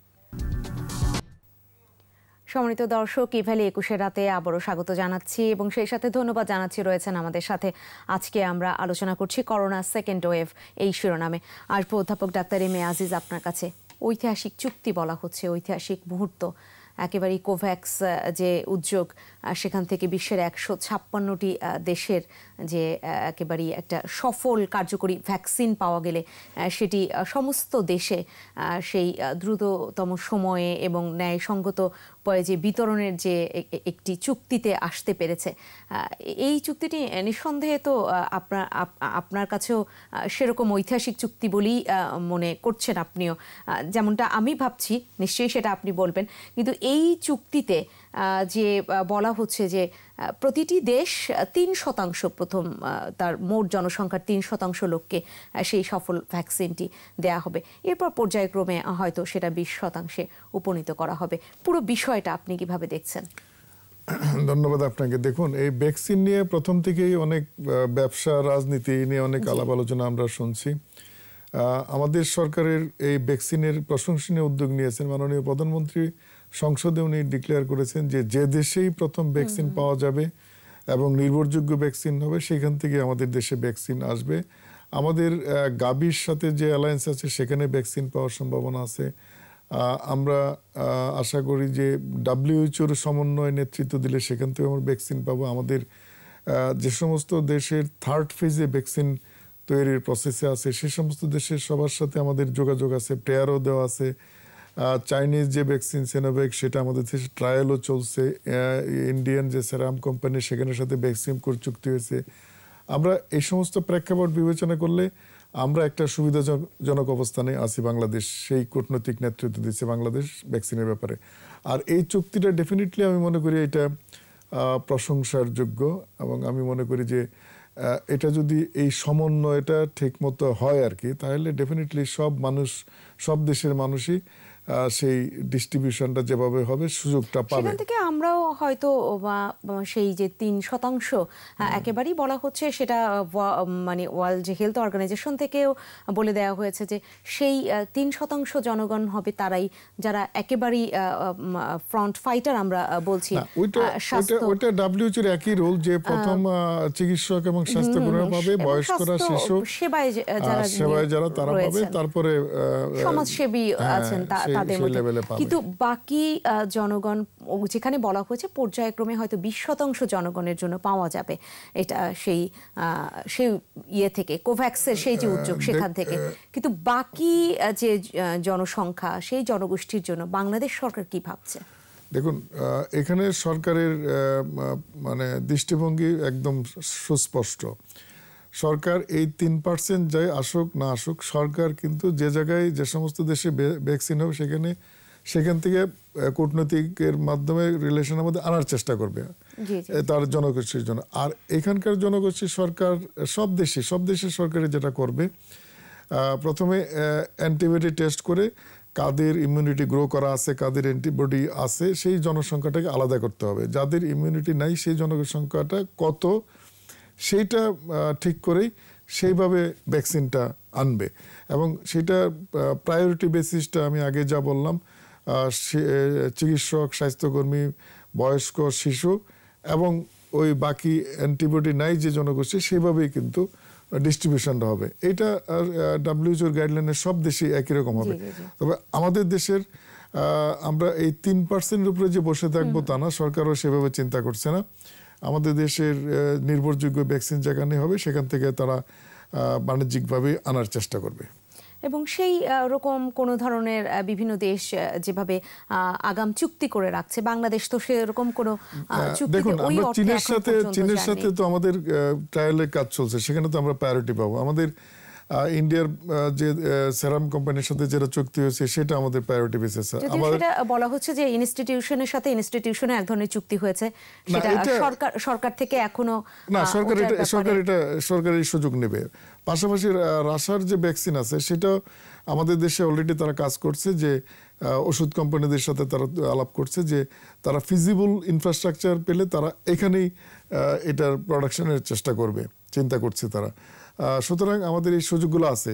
সম্মানিত দর্শক ইভ্যালি একুশে রাতে আবারও স্বাগত জানাচ্ছি এবং সেই সাথে ধন্যবাদ জানাচ্ছি রয়েছেন আমাদের সাথে আজকে আমরা আলোচনা করছি করোনা সেকেন্ড ওয়েভ এই শিরোনামে আসবো অধ্যাপক ডাক্তার এম এ আজিজ আপনার কাছে ঐতিহাসিক চুক্তি বলা হচ্ছে ঐতিহাসিক মুহূর্ত একেবারেই কোভ্যাক্স যে উদ্যোগ সেখান থেকে বিশ্বের একশো ছাপ্পান্নটি দেশের যে একেবারেই একটা সফল কার্যকরী ভ্যাকসিন পাওয়া গেলে সেটি সমস্ত দেশে সেই দ্রুততম সময়ে এবং ন্যায়সঙ্গত পরে যে বিতরণের যে একটি চুক্তিতে আসতে পেরেছে এই চুক্তিটি নিঃসন্দেহে তো আপনার আপনার কাছেও সেরকম ঐতিহাসিক চুক্তি বলেই মনে করছেন আপনিও যেমনটা আমি ভাবছি নিশ্চয়ই সেটা আপনি বলবেন কিন্তু এই চুক্তিতে যে বলা হচ্ছে যে প্রতিটি দেশ তিন শতাংশ প্রথম তার মোট জনসংখ্যার তিন শতাংশ লোককে সেই সফল ভ্যাকসিনটি দেয়া হবে এরপর পর্যায়ক্রমে হয়তো সেটা বিশ শতাংশে উপনীত করা হবে পুরো বিষয়টা আপনি কিভাবে দেখছেন ধন্যবাদ আপনাকে দেখুন এই ভ্যাকসিন নিয়ে প্রথম থেকেই অনেক ব্যবসা রাজনীতি নিয়ে অনেক আলাপ আলোচনা আমরা শুনছি আমাদের সরকারের এই ভ্যাকসিনের প্রশংসনীয় উদ্যোগ নিয়েছেন মাননীয় প্রধানমন্ত্রী সংসদে উনি ডিক্লেয়ার করেছেন যে যে দেশেই প্রথম ভ্যাকসিন পাওয়া যাবে এবং নির্ভরযোগ্য ভ্যাকসিন হবে সেখান থেকে আমাদের দেশে ভ্যাকসিন আসবে আমাদের গাবির সাথে যে অ্যালায়েন্স আছে সেখানে ভ্যাকসিন পাওয়ার সম্ভাবনা আছে আমরা আশা করি যে ডাব্লিউএইচওর সমন্বয় নেতৃত্ব দিলে সেখান থেকে আমরা ভ্যাকসিন পাবো আমাদের যে সমস্ত দেশের থার্ড ফেজে ভ্যাকসিন তৈরির প্রসেসে আছে সে সমস্ত দেশের সবার সাথে আমাদের যোগাযোগ আছে প্রেয়ারও দেওয়া আছে চাইনিজ যে ভ্যাকসিন সেনোভ্যাক সেটা আমাদের দেশে ট্রায়ালও চলছে ইন্ডিয়ান যে সেরাম কোম্পানি সেখানের সাথে ভ্যাকসিন কোর চুক্তি হয়েছে আমরা এই সমস্ত প্রেক্ষাপট বিবেচনা করলে আমরা একটা সুবিধাজনক অবস্থানে আছি বাংলাদেশ সেই কূটনৈতিক নেতৃত্ব দিচ্ছে বাংলাদেশ ভ্যাকসিনের ব্যাপারে আর এই চুক্তিটা ডেফিনেটলি আমি মনে করি এটা প্রশংসার যোগ্য এবং আমি মনে করি যে এটা যদি এই সমন্বয়টা ঠিকমতো হয় আর কি তাহলে ডেফিনেটলি সব মানুষ সব দেশের মানুষই সেই ডিস্ট্রিবিউশনটা যেভাবে হবে সুযোগটা পাবে সেখান থেকে আমরাও হয়তো সেই যে তিন শতাংশ একেবারেই বলা হচ্ছে সেটা মানে ওয়ার্ল্ড যে হেলথ অর্গানাইজেশন থেকেও বলে দেওয়া হয়েছে যে সেই তিন শতাংশ জনগণ হবে তারাই যারা একেবারেই ফ্রন্ট ফাইটার আমরা বলছি ওইটা ডাব্লিউচির একই রোল যে প্রথম চিকিৎসক এবং স্বাস্থ্যকর্মীরা পাবে বয়স্করা শিশু সেবায় যারা সেবায় যারা তারা পাবে তারপরে সমাজসেবী হ্যাঁ, আছেন তাদের মধ্যে কিন্তু বাকি জনগণ যেখানে বলা হয়েছে পর্যায়ক্রমে হয়তো বিশ শতাংশ জনগণের জন্য পাওয়া যাবে এটা সেই সেই ইয়ে থেকে কোভ্যাক্সের সেই যে উদ্যোগ সেখান থেকে কিন্তু বাকি যে জনসংখ্যা সেই জনগোষ্ঠীর জন্য বাংলাদেশ সরকার কি ভাবছে দেখুন এখানে সরকারের মানে দৃষ্টিভঙ্গি একদম সুস্পষ্ট সরকার এই তিন পার্সেন্ট যাই আসুক না আসুক সরকার কিন্তু যে জায়গায় যে সমস্ত দেশে ভ্যাকসিন হবে সেখানে সেখান থেকে কূটনৈতিকের মাধ্যমে রিলেশন আমাদের আনার চেষ্টা করবে তার জনগোষ্ঠীর জন্য আর এখানকার জনগোষ্ঠীর সরকার সব দেশে সব দেশের সরকারে যেটা করবে প্রথমে অ্যান্টিবডি টেস্ট করে কাদের ইমিউনিটি গ্রো করা আছে কাদের অ্যান্টিবডি আছে সেই জনসংখ্যাটাকে আলাদা করতে হবে যাদের ইমিউনিটি নাই সেই জনসংখ্যাটা কত সেইটা ঠিক করেই সেইভাবে ভ্যাকসিনটা আনবে এবং সেটা প্রায়োরিটি বেসিসটা আমি আগে যা বললাম চিকিৎসক স্বাস্থ্যকর্মী বয়স্ক শিশু এবং ওই বাকি অ্যান্টিবডি নাই যে জনগোষ্ঠী সেভাবেই কিন্তু ডিস্ট্রিবিউশনটা হবে এটা ডাব্লিউচোর গাইডলাইনের সব দেশে একই রকম হবে তবে আমাদের দেশের আমরা এই তিন পার্সেন্টের উপরে যে বসে থাকবো তা না সরকারও সেভাবে চিন্তা করছে না আমাদের দেশের নির্ভরযোগ্য ভ্যাকসিন যেখানে হবে সেখান থেকে তারা বাণিজ্যিকভাবে আনার চেষ্টা করবে এবং সেই রকম কোন ধরনের বিভিন্ন দেশ যেভাবে আগাম চুক্তি করে রাখছে বাংলাদেশ তো সেরকম কোনো দেখুন আমরা চীনের সাথে চীনের সাথে তো আমাদের ট্রায়ালের কাজ চলছে সেখানে তো আমরা প্রায়োরিটি পাবো আমাদের ইন্ডিয়ার যে সেরাম কোম্পানির সাথে যেটা চুক্তি হয়েছে সেটা আমাদের প্রায়োরিটি বেসিস আমাদের বলা হচ্ছে যে ইনস্টিটিউশনের সাথে ইনস্টিটিউশনে এক ধরনের চুক্তি হয়েছে সেটা সরকার সরকার থেকে এখনো না সরকার এটা সরকার এটা সরকারের সুযোগ নেবে পাশাপাশি রাশার যে ভ্যাকসিন আছে সেটা আমাদের দেশে অলরেডি তারা কাজ করছে যে ওষুধ কোম্পানিদের সাথে তারা আলাপ করছে যে তারা ফিজিবল ইনফ্রাস্ট্রাকচার পেলে তারা এখানেই এটার প্রোডাকশনের চেষ্টা করবে চিন্তা করছে তারা সুতরাং আমাদের এই সুযোগগুলো আছে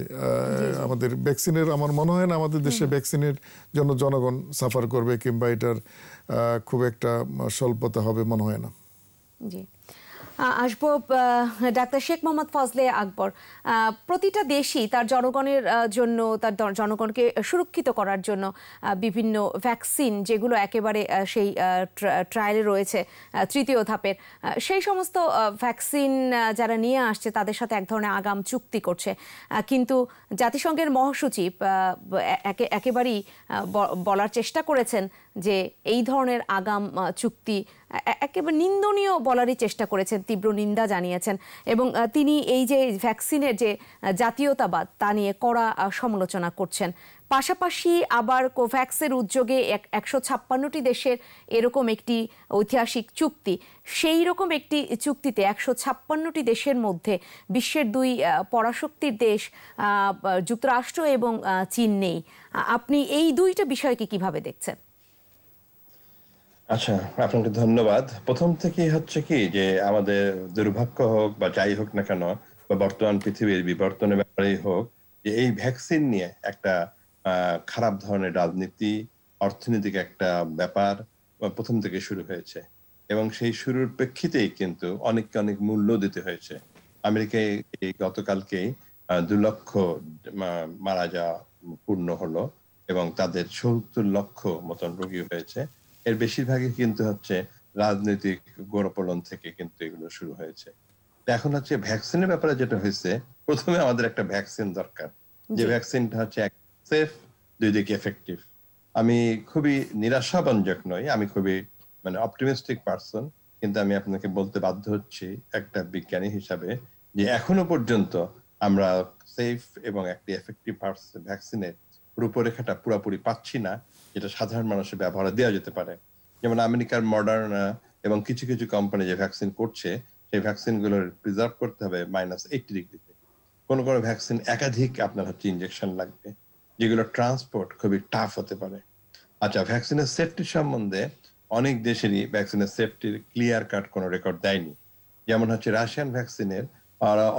আমাদের ভ্যাকসিনের আমার মনে হয় না আমাদের দেশে ভ্যাকসিনের জন্য জনগণ সাফার করবে কিংবা এটার খুব একটা স্বল্পতা হবে মনে হয় না জি আসবো ডাক্তার শেখ মোহাম্মদ ফজলে আকবর প্রতিটা দেশই তার জনগণের জন্য তার জনগণকে সুরক্ষিত করার জন্য বিভিন্ন ভ্যাকসিন যেগুলো একেবারে সেই ট্রায়ালে রয়েছে তৃতীয় ধাপের সেই সমস্ত ভ্যাকসিন যারা নিয়ে আসছে তাদের সাথে এক ধরনের আগাম চুক্তি করছে কিন্তু জাতিসংঘের মহাসচিব একেবারেই বলার চেষ্টা করেছেন যে এই ধরনের আগাম চুক্তি একেবারে নিন্দনীয় বলারই চেষ্টা করেছেন তীব্র নিন্দা জানিয়েছেন এবং তিনি এই যে ভ্যাকসিনের যে জাতীয়তাবাদ তা নিয়ে কড়া সমালোচনা করছেন পাশাপাশি আবার কোভ্যাক্সের উদ্যোগে একশো ছাপ্পান্নটি দেশের এরকম একটি ঐতিহাসিক চুক্তি সেই রকম একটি চুক্তিতে একশো ছাপ্পান্নটি দেশের মধ্যে বিশ্বের দুই পরাশক্তির দেশ যুক্তরাষ্ট্র এবং চীন নেই আপনি এই দুইটা বিষয়কে কিভাবে দেখছেন আচ্ছা আপনাকে ধন্যবাদ প্রথম থেকে হচ্ছে কি যে আমাদের দুর্ভাগ্য হোক বা যাই হোক না কেন বা বর্তমান পৃথিবীর বিবর্তনের ব্যাপারেই হোক যে এই ভ্যাকসিন নিয়ে একটা খারাপ ধরনের রাজনীতি অর্থনৈতিক একটা ব্যাপার প্রথম থেকে শুরু হয়েছে এবং সেই শুরুর প্রেক্ষিতেই কিন্তু অনেককে অনেক মূল্য দিতে হয়েছে আমেরিকায় এই গতকালকেই দু লক্ষ মারা যাওয়া পূর্ণ হলো এবং তাদের সত্তর লক্ষ মতন রোগী হয়েছে এর বেশিরভাগই কিন্তু হচ্ছে রাজনৈতিক গণপলন থেকে কিন্তু এগুলো শুরু হয়েছে এখন হচ্ছে ভ্যাকসিনের ব্যাপারে যেটা হয়েছে প্রথমে আমাদের একটা ভ্যাকসিন দরকার যে ভ্যাকসিনটা হচ্ছে সেফ দুই দিকে এফেক্টিভ আমি খুবই নিরাশাবঞ্জক নই আমি খুবই মানে অপটিমিস্টিক পার্সন কিন্তু আমি আপনাকে বলতে বাধ্য হচ্ছি একটা বিজ্ঞানী হিসাবে যে এখনো পর্যন্ত আমরা সেফ এবং একটি এফেক্টিভ ভ্যাকসিনের রূপরেখাটা পুরোপুরি পাচ্ছি না যেটা সাধারণ মানুষের ব্যবহারে দেওয়া যেতে পারে যেমন আমেরিকার মডার্না এবং কিছু কিছু কোম্পানি যে ভ্যাকসিন করছে সেই ভ্যাকসিনগুলো প্রিজার্ভ করতে হবে মাইনাস এইটি ডিগ্রিতে কোনো কোনো ভ্যাকসিন একাধিক আপনার হচ্ছে ইঞ্জেকশন লাগবে যেগুলো ট্রান্সপোর্ট খুবই টাফ হতে পারে আচ্ছা ভ্যাকসিনের সেফটি সম্বন্ধে অনেক দেশেরই ভ্যাকসিনের সেফটির ক্লিয়ার কাট কোনো রেকর্ড দেয়নি যেমন হচ্ছে রাশিয়ান ভ্যাকসিনের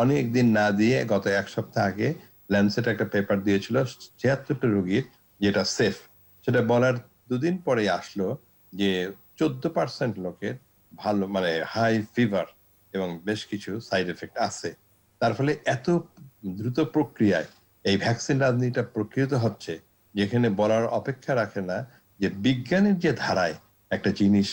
অনেক দিন না দিয়ে গত এক সপ্তাহ আগে ল্যান্সেট একটা পেপার দিয়েছিল ছিয়াত্তরটা রুগীর যেটা সেফ সেটা বলার দুদিন পরে আসলো যে চোদ্দ পার্সেন্ট লোকের ভালো মানে হাই ফিভার এবং বেশ কিছু সাইড এফেক্ট আছে তার ফলে এত দ্রুত প্রক্রিয়ায় এই ভ্যাকসিন রাজনীতিটা প্রক্রিয়ত হচ্ছে যেখানে বলার অপেক্ষা রাখে না যে বিজ্ঞানের যে ধারায় একটা জিনিস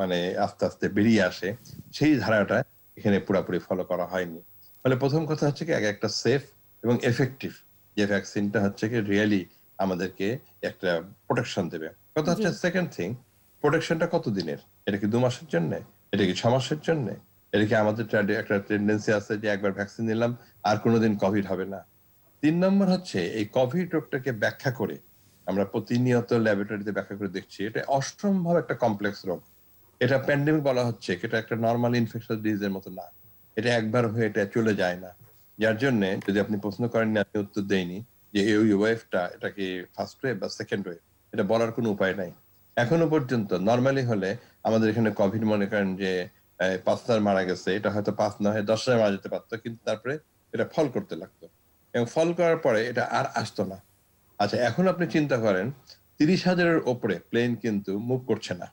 মানে আস্তে আস্তে বেরিয়ে আসে সেই ধারাটা এখানে পুরাপুরি ফলো করা হয়নি ফলে প্রথম কথা হচ্ছে কি এক একটা সেফ এবং এফেক্টিভ যে ভ্যাকসিনটা হচ্ছে কি রিয়েলি আমাদেরকে একটা প্রোটেকশন দেবে কথা হচ্ছে সেকেন্ড থিং প্রোটেকশনটা কত দিনের এটা কি দু মাসের জন্য এটা কি ছ মাসের জন্য এটা কি আমাদের একটা টেন্ডেন্সি আছে যে একবার ভ্যাকসিন নিলাম আর কোনোদিন কোভিড হবে না তিন নম্বর হচ্ছে এই কোভিড রোগটাকে ব্যাখ্যা করে আমরা প্রতিনিয়ত ল্যাবরেটরিতে ব্যাখ্যা করে দেখছি এটা অসম্ভব একটা কমপ্লেক্স রোগ এটা প্যান্ডেমিক বলা হচ্ছে এটা একটা নর্মাল ইনফেকশন ডিজিজের মতো না এটা একবার হয়ে এটা চলে যায় না যার জন্য যদি আপনি প্রশ্ন করেন আমি উত্তর দেইনি যে এই ওয়েভটা এটা কি ফার্স্ট ওয়েভ বা সেকেন্ড ওয়েভ এটা বলার কোনো উপায় নাই এখনো পর্যন্ত নর্মালি হলে আমাদের এখানে কোভিড মনে করেন যে পাঁচটার মারা গেছে এটা হয়তো পাঁচ না হয় দশটার মারা যেতে পারতো কিন্তু তারপরে এটা ফল করতে লাগতো এবং ফল করার পরে এটা আর আসতো না আচ্ছা এখন আপনি চিন্তা করেন তিরিশ হাজারের ওপরে প্লেন কিন্তু মুভ করছে না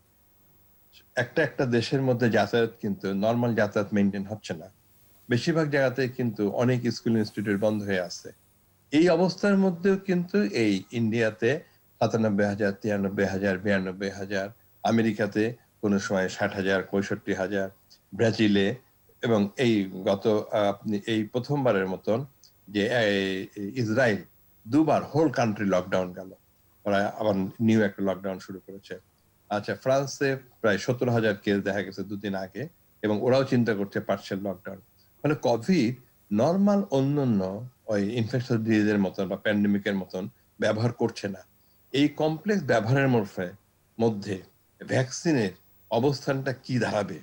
একটা একটা দেশের মধ্যে যাতায়াত কিন্তু নর্মাল যাতায়াত মেনটেন হচ্ছে না বেশিরভাগ জায়গাতে কিন্তু অনেক স্কুল ইনস্টিটিউট বন্ধ হয়ে আছে এই অবস্থার মধ্যেও কিন্তু এই ইন্ডিয়াতে সাতানব্বই হাজার তিরানব্বই হাজার বিরানব্বই হাজার আমেরিকাতে কোনো সময় ষাট হাজার পঁয়ষট্টি হাজার ব্রাজিলে এবং এই গত আপনি এই প্রথমবারের মতন যে ইসরায়েল দুবার হোল কান্ট্রি লকডাউন গেল ওরা আবার নিউ একটা লকডাউন শুরু করেছে আচ্ছা ফ্রান্সে প্রায় সত্তর হাজার কেস দেখা গেছে দুদিন আগে এবং ওরাও চিন্তা করছে পার্সেল লকডাউন মানে কোভিড নর্মাল অন্যান্য ওই ইনফেকশন ডিজিজের মতন বা প্যান্ডেমিকের মতন ব্যবহার করছে না এই কমপ্লেক্স ব্যবহারের মধ্যে ভ্যাকসিনের অবস্থানটা কি দাঁড়াবে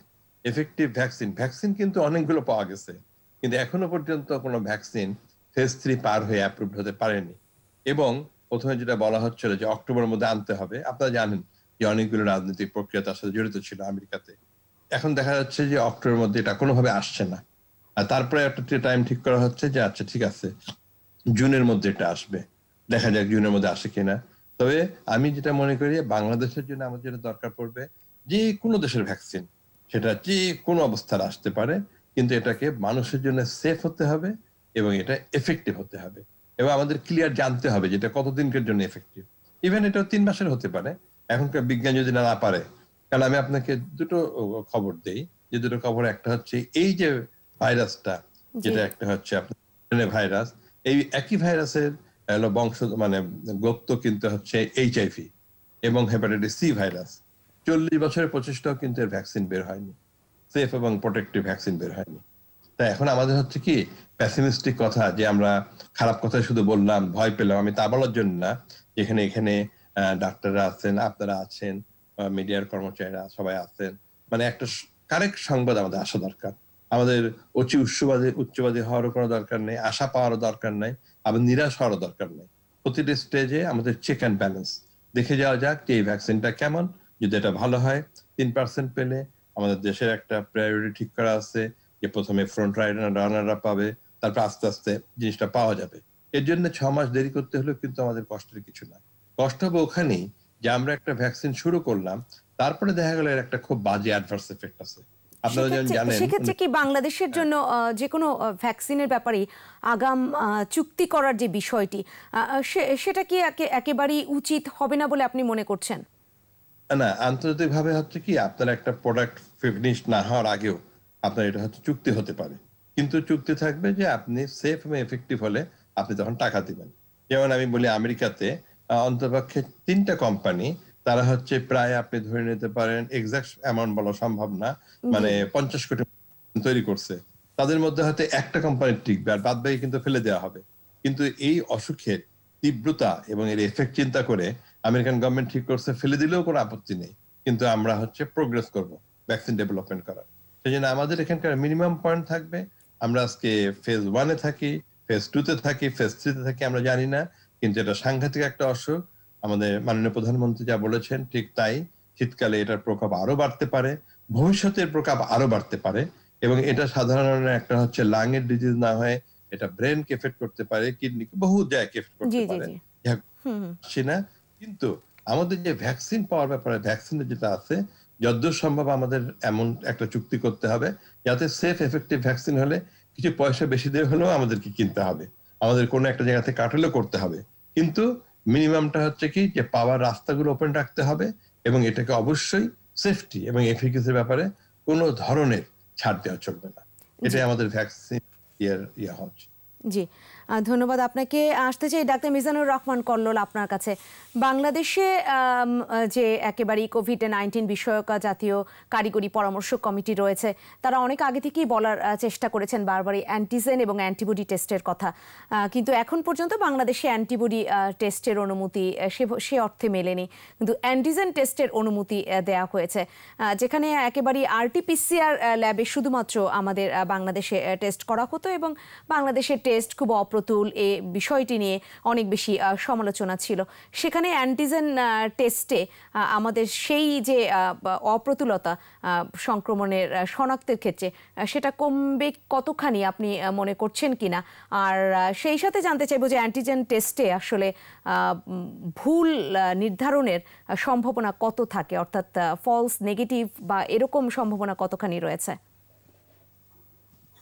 এফেক্টিভ ভ্যাকসিন ভ্যাকসিন কিন্তু অনেকগুলো পাওয়া গেছে কিন্তু এখনো পর্যন্ত কোনো ভ্যাকসিন ফেজ থ্রি পার হয়ে অ্যাপ্রুভ হতে পারেনি এবং প্রথমে যেটা বলা হচ্ছিল যে অক্টোবরের মধ্যে আনতে হবে আপনারা জানেন যে অনেকগুলো রাজনৈতিক প্রক্রিয়া তার সাথে জড়িত ছিল আমেরিকাতে এখন দেখা যাচ্ছে যে অক্টোবরের মধ্যে এটা কোনোভাবে আসছে না আর তারপরে একটা টাইম ঠিক করা হচ্ছে যে আচ্ছা ঠিক আছে জুনের মধ্যে এটা আসবে দেখা যাক জুনের মধ্যে আসে কিনা তবে আমি যেটা মনে করি বাংলাদেশের জন্য আমাদের যেটা দরকার পড়বে যে কোনো দেশের ভ্যাকসিন সেটা যে কোনো অবস্থার আসতে পারে কিন্তু এটাকে মানুষের জন্য সেফ হতে হবে এবং এটা এফেক্টিভ হতে হবে এবং আমাদের ক্লিয়ার জানতে হবে যেটা কতদিনের জন্য এফেক্টিভ ইভেন এটাও তিন মাসের হতে পারে এখনকার বিজ্ঞান যদি না পারে কারণ আমি আপনাকে দুটো খবর দেই যে দুটো খবর একটা হচ্ছে এই যে ভাইরাসটা যেটা একটা হচ্ছে আপনার ভাইরাস এই একই ভাইরাসের হলো বংশ মানে গোপ্ত কিন্তু হচ্ছে এইচআইভি এবং হেপাটাইটিস সি ভাইরাস চল্লিশ বছরের প্রচেষ্টাও কিন্তু এর ভ্যাকসিন বের হয়নি সেফ এবং প্রোটেক্টিভ ভ্যাকসিন বের হয়নি তা এখন আমাদের হচ্ছে কি প্যাসিমিস্টিক কথা যে আমরা খারাপ কথা শুধু বললাম ভয় পেলাম আমি তা বলার জন্য না যেখানে এখানে ডাক্তাররা আছেন আপনারা আছেন মিডিয়ার কর্মচারীরা সবাই আছেন মানে একটা কারেক্ট সংবাদ আমাদের আসা দরকার আমাদের অতি উচ্চবাদে উচ্চবাদী হওয়ারও কোনো দরকার নেই আশা পাওয়ারও দরকার নেই আবার নিরাশ হওয়ারও দরকার নেই প্রতিটি স্টেজে আমাদের চেক অ্যান্ড ব্যালেন্স দেখে যাওয়া যাক যে এই ভ্যাকসিনটা কেমন যদি এটা ভালো হয় তিন পার্সেন্ট পেলে আমাদের দেশের একটা প্রায়োরিটি ঠিক করা আছে যে প্রথমে ফ্রন্ট রানাররা পাবে তারপর আস্তে আস্তে জিনিসটা পাওয়া যাবে এর জন্য ছ মাস দেরি করতে হলেও কিন্তু আমাদের কষ্টের কিছু না কষ্ট হবে ওখানেই যে আমরা একটা ভ্যাকসিন শুরু করলাম তারপরে দেখা গেল এর একটা খুব বাজে অ্যাডভার্স এফেক্ট আছে সেক্ষেত্রে কি বাংলাদেশের হ্যাঁ। জন্য যে কোনো ভ্যাকসিনের ব্যাপারে আগাম চুক্তি করার যে বিষয়টি সেটা কি একেবারেই উচিত হবে না বলে আপনি মনে করছেন না আন্তর্জাতিক ভাবে হচ্ছে কি আপনার একটা প্রোডাক্ট ফিনিশ না হওয়ার আগেও আপনার এটা হচ্ছে চুক্তি হতে পারে কিন্তু চুক্তি থাকবে যে আপনি সেফ এবং এফেক্টিভ হলে আপনি তখন টাকা দিবেন যেমন আমি বলি আমেরিকাতে অন্তপক্ষে তিনটা কোম্পানি তারা হচ্ছে প্রায় আপনি ধরে নিতে পারেন এক্স্যাক্ট অ্যামাউন্ট বলা সম্ভব না মানে পঞ্চাশ কোটি তৈরি করছে তাদের মধ্যে হয়তো একটা কোম্পানি টিকবে আর বাদ বাকি কিন্তু ফেলে দেওয়া হবে কিন্তু এই অসুখের তীব্রতা এবং এর এফেক্ট চিন্তা করে আমেরিকান গভর্নমেন্ট ঠিক করছে ফেলে দিলেও কোনো আপত্তি নেই কিন্তু আমরা হচ্ছে প্রোগ্রেস করব ভ্যাকসিন ডেভেলপমেন্ট করার সেই জন্য আমাদের এখানকার মিনিমাম পয়েন্ট থাকবে আমরা আজকে ফেজ ওয়ানে থাকি ফেজ টুতে থাকি ফেজ থ্রিতে থাকি আমরা জানি না কিন্তু এটা সাংঘাতিক একটা অসুখ আমাদের মাননীয় প্রধানমন্ত্রী যা বলেছেন ঠিক তাই শীতকালে এটার প্রকোপ আরো বাড়তে পারে ভবিষ্যতের প্রকোপ আরো বাড়তে পারে এবং এটা সাধারণ একটা হচ্ছে লাং এর ডিজিজ না হয় এটা ব্রেন এফেক্ট করতে পারে কিডনি বহু জায়গায় এফেক্ট করতে পারে না কিন্তু আমাদের যে ভ্যাকসিন পাওয়ার ব্যাপারে ভ্যাকসিনের যেটা আছে যদ্দূর সম্ভব আমাদের এমন একটা চুক্তি করতে হবে যাতে সেফ এফেক্টিভ ভ্যাকসিন হলে কিছু পয়সা বেশি দেওয়া হলেও আমাদেরকে কিনতে হবে আমাদের কোনো একটা জায়গাতে কাটলেও করতে হবে কিন্তু মিনিমামটা হচ্ছে কি যে পাওয়ার রাস্তাগুলো ওপেন রাখতে হবে এবং এটাকে অবশ্যই সেফটি এবং এফিকেসির ব্যাপারে কোনো ধরনের ছাড় দেওয়া চলবে না এটাই আমাদের ভ্যাকসিন ইয়ার ইয়ে হচ্ছে জি ধন্যবাদ আপনাকে আসতে চাই ডাক্তার মিজানুর রহমান কল্লোল আপনার কাছে বাংলাদেশে যে একেবারেই কোভিড নাইন্টিন বিষয়ক জাতীয় কারিগরি পরামর্শ কমিটি রয়েছে তারা অনেক আগে থেকেই বলার চেষ্টা করেছেন বারবারই অ্যান্টিজেন এবং অ্যান্টিবডি টেস্টের কথা কিন্তু এখন পর্যন্ত বাংলাদেশে অ্যান্টিবডি টেস্টের অনুমতি সে সে অর্থে মেলেনি কিন্তু অ্যান্টিজেন টেস্টের অনুমতি দেয়া হয়েছে যেখানে একেবারেই আরটিপিসিআর ল্যাবে শুধুমাত্র আমাদের বাংলাদেশে টেস্ট করা হতো এবং বাংলাদেশের টেস্ট খুব অপ্র প্রতুল এ বিষয়টি নিয়ে অনেক বেশি সমালোচনা ছিল সেখানে অ্যান্টিজেন টেস্টে আমাদের সেই যে অপ্রতুলতা সংক্রমণের শনাক্তের ক্ষেত্রে সেটা কমবে কতখানি আপনি মনে করছেন কিনা আর সেই সাথে জানতে চাইব যে অ্যান্টিজেন টেস্টে আসলে ভুল নির্ধারণের সম্ভাবনা কত থাকে অর্থাৎ ফলস নেগেটিভ বা এরকম সম্ভাবনা কতখানি রয়েছে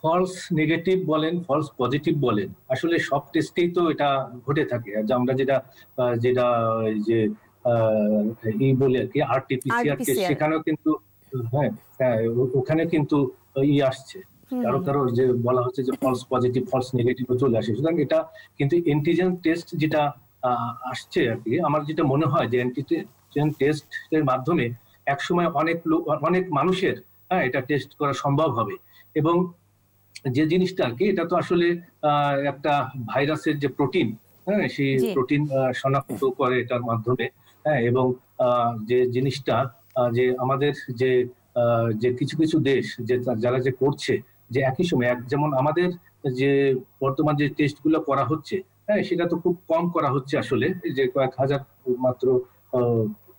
ফলস নেগেটিভ বলেন ফলস পজিটিভ বলেন আসলে সব টেস্টেই তো এটা ঘটে থাকে যে আচ্ছা, আমরা যেটা যেটা যে ই বলে আর কি আরটিপিসিআর টেস্ট সেখানেও কিন্তু হ্যাঁ হ্যাঁ ওখানে কিন্তু ই আসছে কারো কারো যে বলা হচ্ছে যে ফলস পজিটিভ ফলস নেগেটিভ চলে আসে সুতরাং এটা কিন্তু এন্টিজেন টেস্ট যেটা আসছে আর কি আমার যেটা মনে হয় যে অ্যান্টিজেন এর মাধ্যমে একসময় অনেক লোক অনেক মানুষের হ্যাঁ এটা টেস্ট করা সম্ভব হবে এবং যে জিনিসটা কি এটা তো আসলে একটা ভাইরাসের যে প্রোটিন হ্যাঁ সেই প্রোটিন শনাক্ত করে এটার মাধ্যমে হ্যাঁ এবং যে জিনিসটা যে আমাদের যে যে কিছু কিছু দেশ যে যারা যে করছে যে একই সময় এক যেমন আমাদের যে বর্তমান যে টেস্ট গুলো করা হচ্ছে হ্যাঁ সেটা তো খুব কম করা হচ্ছে আসলে যে কয়েক হাজার মাত্র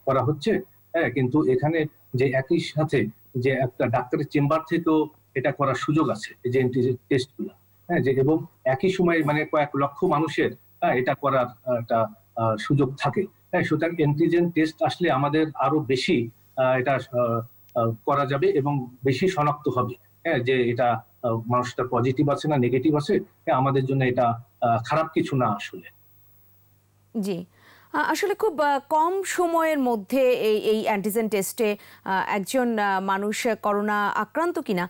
করা হচ্ছে হ্যাঁ কিন্তু এখানে যে একই সাথে যে একটা ডাক্তারের চেম্বার থেকেও এটা করার সুযোগ আছে যে টেস্ট গুলা হ্যাঁ যে এবং একই সময়ে মানে কয়েক লক্ষ মানুষের হ্যাঁ, এটা করার একটা সুযোগ থাকে হ্যাঁ সুতরাং অ্যান্টিজেন টেস্ট আসলে আমাদের আরো বেশি এটা করা যাবে এবং বেশি শনাক্ত হবে হ্যাঁ যে এটা মানুষটা পজিটিভ আছে না নেগেটিভ আছে হ্যাঁ, আমাদের জন্য এটা খারাপ কিছু না আসলে জি আসলে খুব কম সময়ের মধ্যে এই এই অ্যান্টিজেন টেস্টে একজন মানুষ করোনা আক্রান্ত কিনা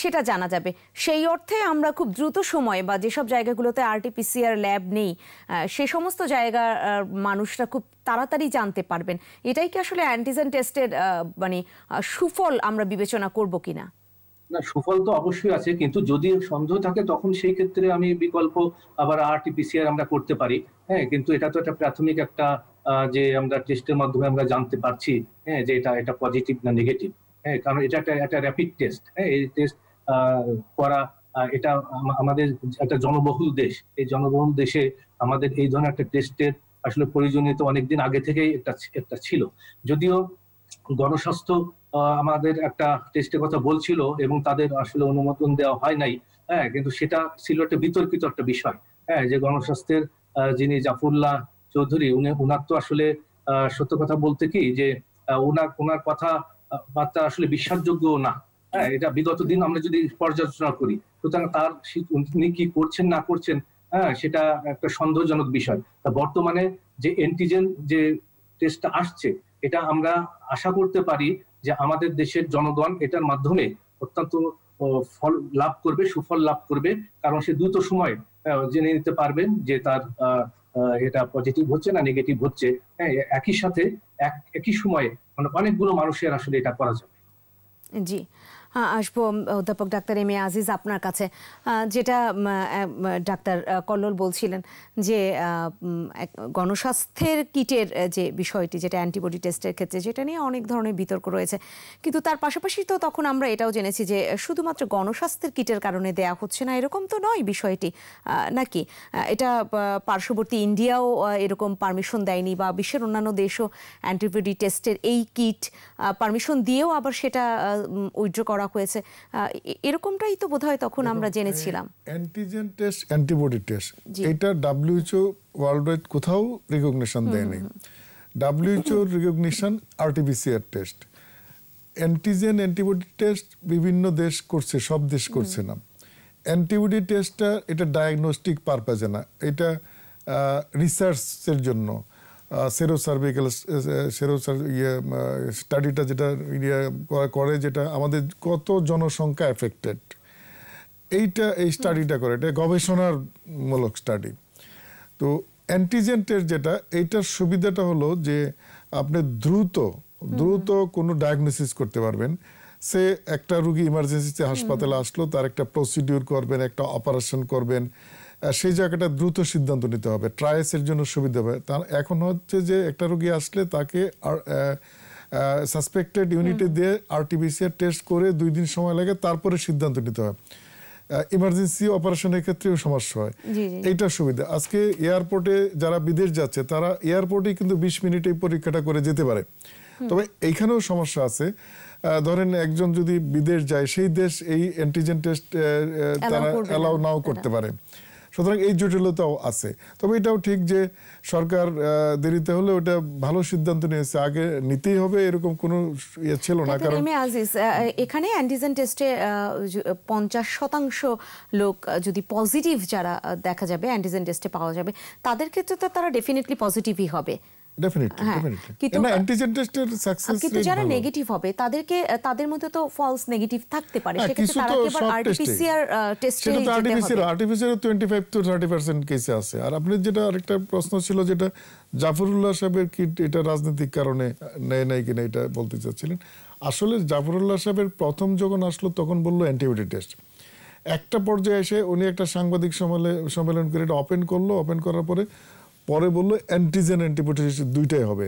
সেটা জানা যাবে সেই অর্থে আমরা খুব দ্রুত সময়ে বা যেসব জায়গাগুলোতে আরটিপিসিআর ল্যাব নেই সে সমস্ত জায়গার মানুষরা খুব তাড়াতাড়ি জানতে পারবেন এটাই কি আসলে অ্যান্টিজেন টেস্টের মানে সুফল আমরা বিবেচনা করব কিনা না সুফল তো অবশ্যই আছে কিন্তু যদি সন্দেহ থাকে তখন সেই ক্ষেত্রে আমি বিকল্প আবার আরটিপিসিআর আমরা করতে পারি হ্যাঁ কিন্তু এটা তো একটা প্রাথমিক একটা যে আমরা টেস্টের মাধ্যমে আমরা জানতে পারছি হ্যাঁ যে এটা এটা পজিটিভ না নেগেটিভ হ্যাঁ কারণ এটা একটা একটা র্যাপিড টেস্ট হ্যাঁ এই টেস্ট করা এটা আমাদের একটা জনবহুল দেশ এই জনবহুল দেশে আমাদের এই ধরনের একটা টেস্টের আসলে প্রয়োজনীয়তা অনেকদিন আগে থেকেই একটা একটা ছিল যদিও গণস্বাস্থ্য আমাদের একটা টেস্টের কথা বলছিল এবং তাদের আসলে অনুমোদন দেওয়া হয় নাই হ্যাঁ কিন্তু সেটা ছিল একটা বিতর্কিত একটা বিষয় হ্যাঁ যে গণস্বাস্থ্যের যিনি জাফরুল্লাহ চৌধুরী উনি ওনার তো আসলে সত্য কথা বলতে কি যে ওনার ওনার কথা বার্তা আসলে বিশ্বাসযোগ্য না হ্যাঁ এটা বিগত দিন আমরা যদি পর্যালোচনা করি সুতরাং তার উনি কি করছেন না করছেন হ্যাঁ সেটা একটা সন্দেহজনক বিষয় তা বর্তমানে যে অ্যান্টিজেন যে টেস্টটা আসছে এটা আমরা আশা করতে পারি যে আমাদের দেশের জনগণ এটার মাধ্যমে অত্যন্ত ফল লাভ করবে সুফল লাভ করবে কারণ সে দ্রুত সময়ে জেনে নিতে পারবেন যে তার এটা পজিটিভ হচ্ছে না নেগেটিভ হচ্ছে হ্যাঁ একই সাথে এক একই সময়ে মানে অনেকগুলো মানুষের আসলে এটা করা যাবে জি আসবো অধ্যাপক ডাক্তার এম এ আজিজ আপনার কাছে যেটা ডাক্তার কল্লোল বলছিলেন যে গণস্বাস্থ্যের কিটের যে বিষয়টি যেটা অ্যান্টিবডি টেস্টের ক্ষেত্রে যেটা নিয়ে অনেক ধরনের বিতর্ক রয়েছে কিন্তু তার পাশাপাশি তো তখন আমরা এটাও জেনেছি যে শুধুমাত্র গণস্বাস্থ্যের কিটের কারণে দেয়া হচ্ছে না এরকম তো নয় বিষয়টি নাকি এটা পার্শ্ববর্তী ইন্ডিয়াও এরকম পারমিশন দেয়নি বা বিশ্বের অন্যান্য দেশও অ্যান্টিবডি টেস্টের এই কিট পারমিশন দিয়েও আবার সেটা উইথড্র করা হয়েছে এরকমটাই তো বোধহয় তখন আমরা জেনেছিলাম অ্যান্টিজেন টেস্ট অ্যান্টিবডি টেস্ট এটা ডাব্লিউএচও ওয়ার্ল্ড ওয়াইড কোথাও রিকগনিশন দেয়নি WHO recognition RTPCR test antigen antibody test বিভিন্ন দেশ করছে সব দেশ করছে না অ্যান্টিবডি টেস্টটা এটা ডায়াগনস্টিক পারপাজে না এটা রিসার্চের জন্য সেরো সার্ভিক্যাল সেরো ইয়ে স্টাডিটা যেটা ইয়ে করে যেটা আমাদের কত জনসংখ্যা এফেক্টেড এইটা এই স্টাডিটা করে এটা গবেষণার মূলক স্টাডি তো অ্যান্টিজেন্টের যেটা এইটার সুবিধাটা হলো যে আপনি দ্রুত দ্রুত কোনো ডায়াগনোসিস করতে পারবেন সে একটা রুগী ইমার্জেন্সিতে হাসপাতালে আসলো তার একটা প্রসিডিউর করবেন একটা অপারেশন করবেন সেই জায়গাটা দ্রুত সিদ্ধান্ত নিতে হবে ট্রায়াসের জন্য সুবিধা হবে তার এখন হচ্ছে যে একটা রোগী আসলে তাকে আর সাসপেক্টেড ইউনিটে দিয়ে আরটিবিসিআর টেস্ট করে দুই দিন সময় লাগে তারপরে সিদ্ধান্ত নিতে হয় ইমার্জেন্সি অপারেশনের ক্ষেত্রেও সমস্যা হয় এইটা সুবিধা আজকে এয়ারপোর্টে যারা বিদেশ যাচ্ছে তারা এয়ারপোর্টে কিন্তু বিশ মিনিটেই পরীক্ষাটা করে যেতে পারে তবে এইখানেও সমস্যা আছে ধরেন একজন যদি বিদেশ যায় সেই দেশ এই অ্যান্টিজেন টেস্ট তারা অ্যালাউ নাও করতে পারে সুতরাং এই জটিলতাও আছে তবে এটাও ঠিক যে সরকার দেরিতে হলে ওটা ভালো সিদ্ধান্ত নিয়েছে আগে নিতেই হবে এরকম কোনো ইয়ে ছিল না কারণ আজিজ এখানে অ্যান্টিজেন টেস্টে পঞ্চাশ শতাংশ লোক যদি পজিটিভ যারা দেখা যাবে অ্যান্টিজেন টেস্টে পাওয়া যাবে তাদের ক্ষেত্রে তো তারা ডেফিনেটলি পজিটিভই হবে হ্যাঁ, হ্যাঁ, আপনি যেটা আরেকটা প্রশ্ন ছিল যেটা জাফরুল্লাহ সাহেবের কি এটা রাজনৈতিক কারণে নেয় নাই কিনা এটা বলতে চাচ্ছিলেন আসলে জাফরুল্লাহ সাহেবের প্রথম যখন আসলো তখন বললো অ্যান্টিবডি টেস্ট একটা পর্যায়ে এসে উনি একটা সাংবাদিক সম্মেলন করে এটা ওপেন করলো ওপেন করার পরে পরে বলল অ্যান্টিজেন অ্যান্টিবডি দুইটাই হবে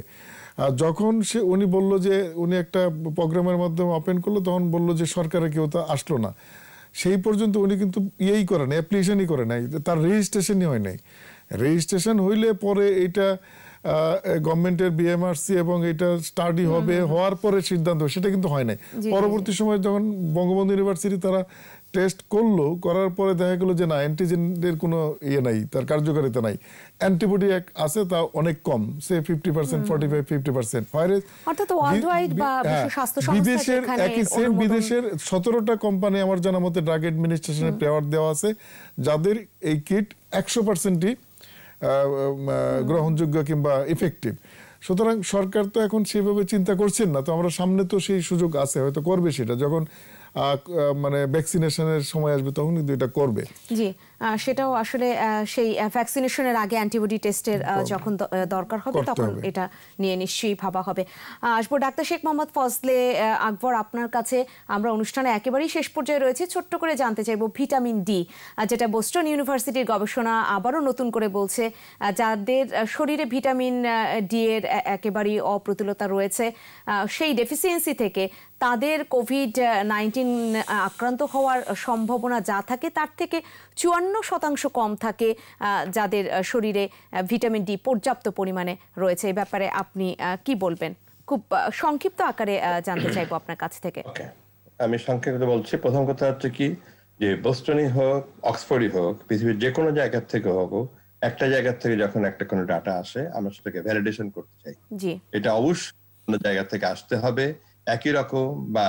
আর যখন সে উনি বলল যে উনি একটা প্রোগ্রামের মাধ্যমে ওপেন করলো তখন বলল যে সরকারে কেউ তো আসলো না সেই পর্যন্ত উনি কিন্তু ইয়েই করে নাই অ্যাপ্লিকেশনই করে নাই তার রেজিস্ট্রেশনই হয় নাই রেজিস্ট্রেশন হইলে পরে এটা গভর্নমেন্টের বিএমআরসি এবং এটা স্টাডি হবে হওয়ার পরে সিদ্ধান্ত সেটা কিন্তু হয় নাই পরবর্তী সময় যখন বঙ্গবন্ধু ইউনিভার্সিটি তারা টেস্ট করলো করার পরে দেখা গেলো যে না অ্যান্টিজেনের কোনো ইয়ে নাই তার কার্যকারিতা নাই অ্যান্টিবডি এক আছে তা অনেক কম সে fifty percent forty five fifty percent virus বিদেশের একই সেম বিদেশের সতেরোটা কোম্পানি আমার জানা মতে ড্রাগ অ্যাডমিনিস্ট্রেশনে পেওয়ার দেওয়া আছে যাদের এই কিট একশো পার্সেন্টই গ্রহণযোগ্য কিংবা ইফেক্টিভ সুতরাং সরকার তো এখন সেভাবে চিন্তা করছেন না তো আমরা সামনে তো সেই সুযোগ আছে হয়তো করবে সেটা যখন মানে ভ্যাকসিনেশনের সময় আসবে তখন কিন্তু এটা করবে জি সেটাও আসলে সেই ভ্যাকসিনেশনের আগে অ্যান্টিবডি টেস্টের যখন দরকার হবে তখন এটা নিয়ে নিশ্চয়ই ভাবা হবে আসবো ডাক্তার শেখ মোহাম্মদ ফজলে আকবর আপনার কাছে আমরা অনুষ্ঠানে একেবারেই শেষ পর্যায়ে রয়েছে ছোট্ট করে জানতে চাইব ভিটামিন ডি যেটা বোস্টন ইউনিভার্সিটির গবেষণা আবারও নতুন করে বলছে যাদের শরীরে ভিটামিন ডি এর একেবারেই অপ্রতুলতা রয়েছে সেই ডেফিসিয়েন্সি থেকে তাদের কোভিড নাইন্টিন আক্রান্ত হওয়ার সম্ভাবনা যা থাকে তার থেকে চুয়ান্ন বাহান্ন শতাংশ কম থাকে যাদের শরীরে ভিটামিন ডি পর্যাপ্ত পরিমাণে রয়েছে এই ব্যাপারে আপনি কি বলবেন খুব সংক্ষিপ্ত আকারে জানতে চাইবো আপনার কাছ থেকে আমি সংক্ষিপ্ত বলছি প্রথম কথা হচ্ছে কি যে বোস্টনই হোক অক্সফোর্ডই হোক পৃথিবীর যে কোনো জায়গার থেকে হোক একটা জায়গার থেকে যখন একটা কোনো ডাটা আসে আমরা সেটাকে ভ্যালিডেশন করতে চাই এটা অবশ্যই অন্য জায়গা থেকে আসতে হবে একই রকম বা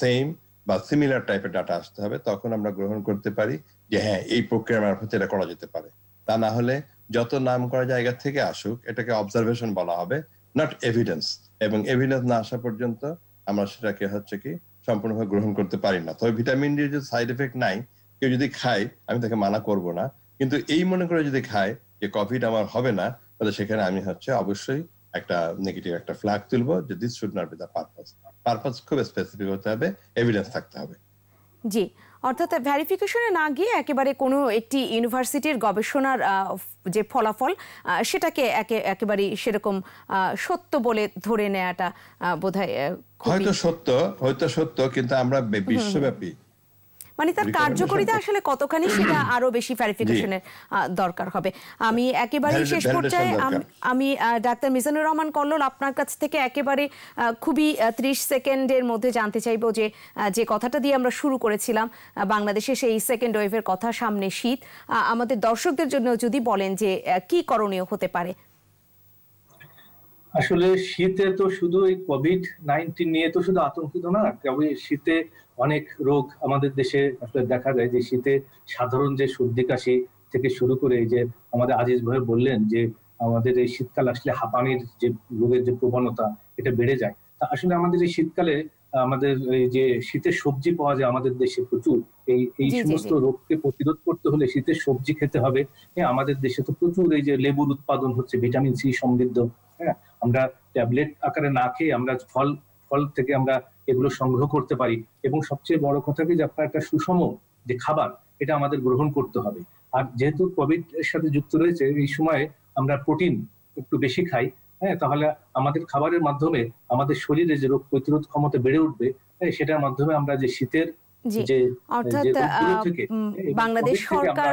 সেম বা সিমিলার টাইপের ডাটা আসতে হবে তখন আমরা গ্রহণ করতে পারি যে হ্যাঁ এই প্রক্রিয়া মারফত এটা করা যেতে পারে তা না হলে যত নাম করা জায়গা থেকে আসুক এটাকে অবজারভেশন বলা হবে নট এভিডেন্স এবং এভিডেন্স না আসা পর্যন্ত আমরা সেটাকে হচ্ছে কি সম্পূর্ণভাবে গ্রহণ করতে পারি না তবে ভিটামিন ডি যদি সাইড এফেক্ট নাই কেউ যদি খায় আমি তাকে মানা করব না কিন্তু এই মনে করে যদি খায় যে কোভিড আমার হবে না তাহলে সেখানে আমি হচ্ছে অবশ্যই একটা নেগেটিভ একটা ফ্ল্যাগ তুলবো যে this should not be the purpose purpose খুব স্পেসিফিক হতে হবে এভিডেন্স থাকতে হবে জি অর্থাৎ ভ্যারিফিকেশনে না গিয়ে একেবারে কোনো একটি ইউনিভার্সিটির গবেষণার যে ফলাফল সেটাকে একে একেবারে সেরকম সত্য বলে ধরে নেয়াটা বোধহয় হয়তো সত্য হয়তো সত্য কিন্তু আমরা বিশ্বব্যাপী মানে তার কার্যকরিতা আসলে কতখানি সেটা আরো বেশি ভেরিফিকেশনের দরকার হবে আমি একেবারে শেষ পর্যায়ে আমি ডাক্তার মিজানুর রহমান কল্লোল আপনার কাছ থেকে একেবারে খুবই ত্রিশ সেকেন্ডের মধ্যে জানতে চাইব যে যে কথাটা দিয়ে আমরা শুরু করেছিলাম বাংলাদেশে সেই সেকেন্ড ওয়েভের কথা সামনে শীত আমাদের দর্শকদের জন্য যদি বলেন যে কি করণীয় হতে পারে আসলে শীতে তো শুধু এই কোভিড নাইনটিন নিয়ে তো শুধু আতঙ্কিত না তবে শীতে অনেক রোগ আমাদের দেশে আসলে দেখা যায় যে শীতে সাধারণ যে সর্দি কাশি থেকে শুরু করে যে আমাদের আজিজ ভাই বললেন যে আমাদের এই শীতকাল আসলে হাঁপানির যে রোগের যে প্রবণতা এটা বেড়ে যায় তা আসলে আমাদের এই শীতকালে আমাদের এই যে শীতের সবজি পাওয়া যায় আমাদের দেশে প্রচুর এই এই সমস্ত রোগকে প্রতিরোধ করতে হলে শীতের সবজি খেতে হবে হ্যাঁ, আমাদের দেশে তো প্রচুর এই যে লেবুর উৎপাদন হচ্ছে ভিটামিন সি সমৃদ্ধ হ্যাঁ আমরা ট্যাবলেট আকারে না খেয়ে আমরা ফল ফল থেকে আমরা এগুলো সংগ্রহ করতে পারি এবং সবচেয়ে বড় কথা কি যে আপনার একটা সুষম যে খাবার এটা আমাদের গ্রহণ করতে হবে আর যেহেতু কোভিড এর সাথে যুক্ত রয়েছে এই সময়ে আমরা প্রোটিন একটু বেশি খাই হ্যাঁ তাহলে আমাদের খাবারের মাধ্যমে আমাদের শরীরে যে রোগ প্রতিরোধ ক্ষমতা বেড়ে উঠবে হ্যাঁ সেটার মাধ্যমে আমরা যে শীতের যে অর্থাৎ বাংলাদেশ সরকার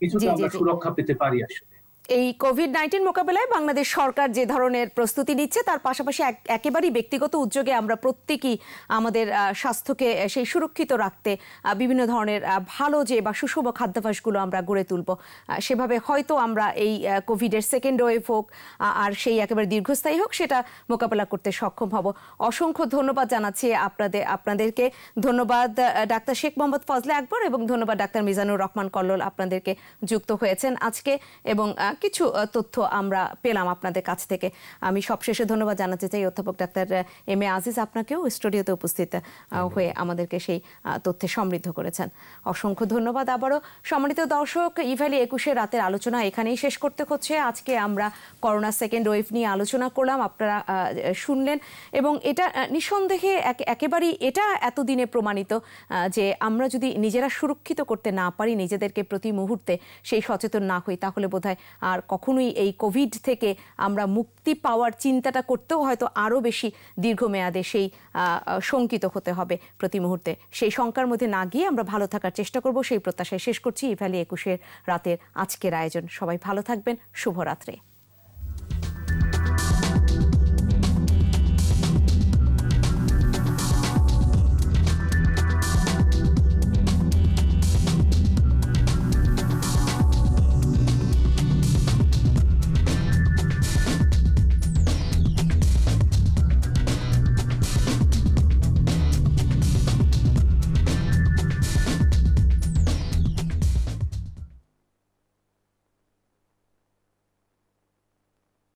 কিছুটা আমরা সুরক্ষা পেতে পারি আসলে এই কোভিড নাইন্টিন মোকাবেলায় বাংলাদেশ সরকার যে ধরনের প্রস্তুতি নিচ্ছে তার পাশাপাশি একেবারেই ব্যক্তিগত উদ্যোগে আমরা প্রত্যেকেই আমাদের স্বাস্থ্যকে সেই সুরক্ষিত রাখতে বিভিন্ন ধরনের ভালো যে বা সুষম খাদ্যাভ্যাসগুলো আমরা গড়ে তুলব সেভাবে হয়তো আমরা এই কোভিডের সেকেন্ড ওয়েভ হোক আর সেই একেবারে দীর্ঘস্থায়ী হোক সেটা মোকাবেলা করতে সক্ষম হব অসংখ্য ধন্যবাদ জানাচ্ছি আপনাদের আপনাদেরকে ধন্যবাদ ডাক্তার শেখ মোহাম্মদ ফজলে আকবর এবং ধন্যবাদ ডাক্তার মিজানুর রহমান কল্লোল আপনাদেরকে যুক্ত হয়েছেন আজকে এবং কিছু তথ্য আমরা পেলাম আপনাদের কাছ থেকে আমি সবশেষে ধন্যবাদ জানাতে চাই অধ্যাপক ডাক্তার এম এ আজিজ আপনাকেও স্টুডিওতে উপস্থিত হয়ে আমাদেরকে সেই তথ্যে সমৃদ্ধ করেছেন অসংখ্য ধন্যবাদ আবারও সম্মানিত দর্শক ইভ্যালি একুশে রাতের আলোচনা এখানেই শেষ করতে হচ্ছে আজকে আমরা করোনা সেকেন্ড ওয়েভ নিয়ে আলোচনা করলাম আপনারা শুনলেন এবং এটা নিঃসন্দেহে একেবারেই এটা এতদিনে প্রমাণিত যে আমরা যদি নিজেরা সুরক্ষিত করতে না পারি নিজেদেরকে প্রতি মুহূর্তে সেই সচেতন না হই তাহলে বোধহয় আর কখনোই এই কোভিড থেকে আমরা মুক্তি পাওয়ার চিন্তাটা করতেও হয়তো আরও বেশি দীর্ঘমেয়াদে সেই শঙ্কিত হতে হবে প্রতি মুহূর্তে সেই শঙ্কার মধ্যে না গিয়ে আমরা ভালো থাকার চেষ্টা করব সেই প্রত্যাশায় শেষ করছি ইভ্যালি একুশের রাতের আজকের আয়োজন সবাই ভালো থাকবেন শুভরাত্রে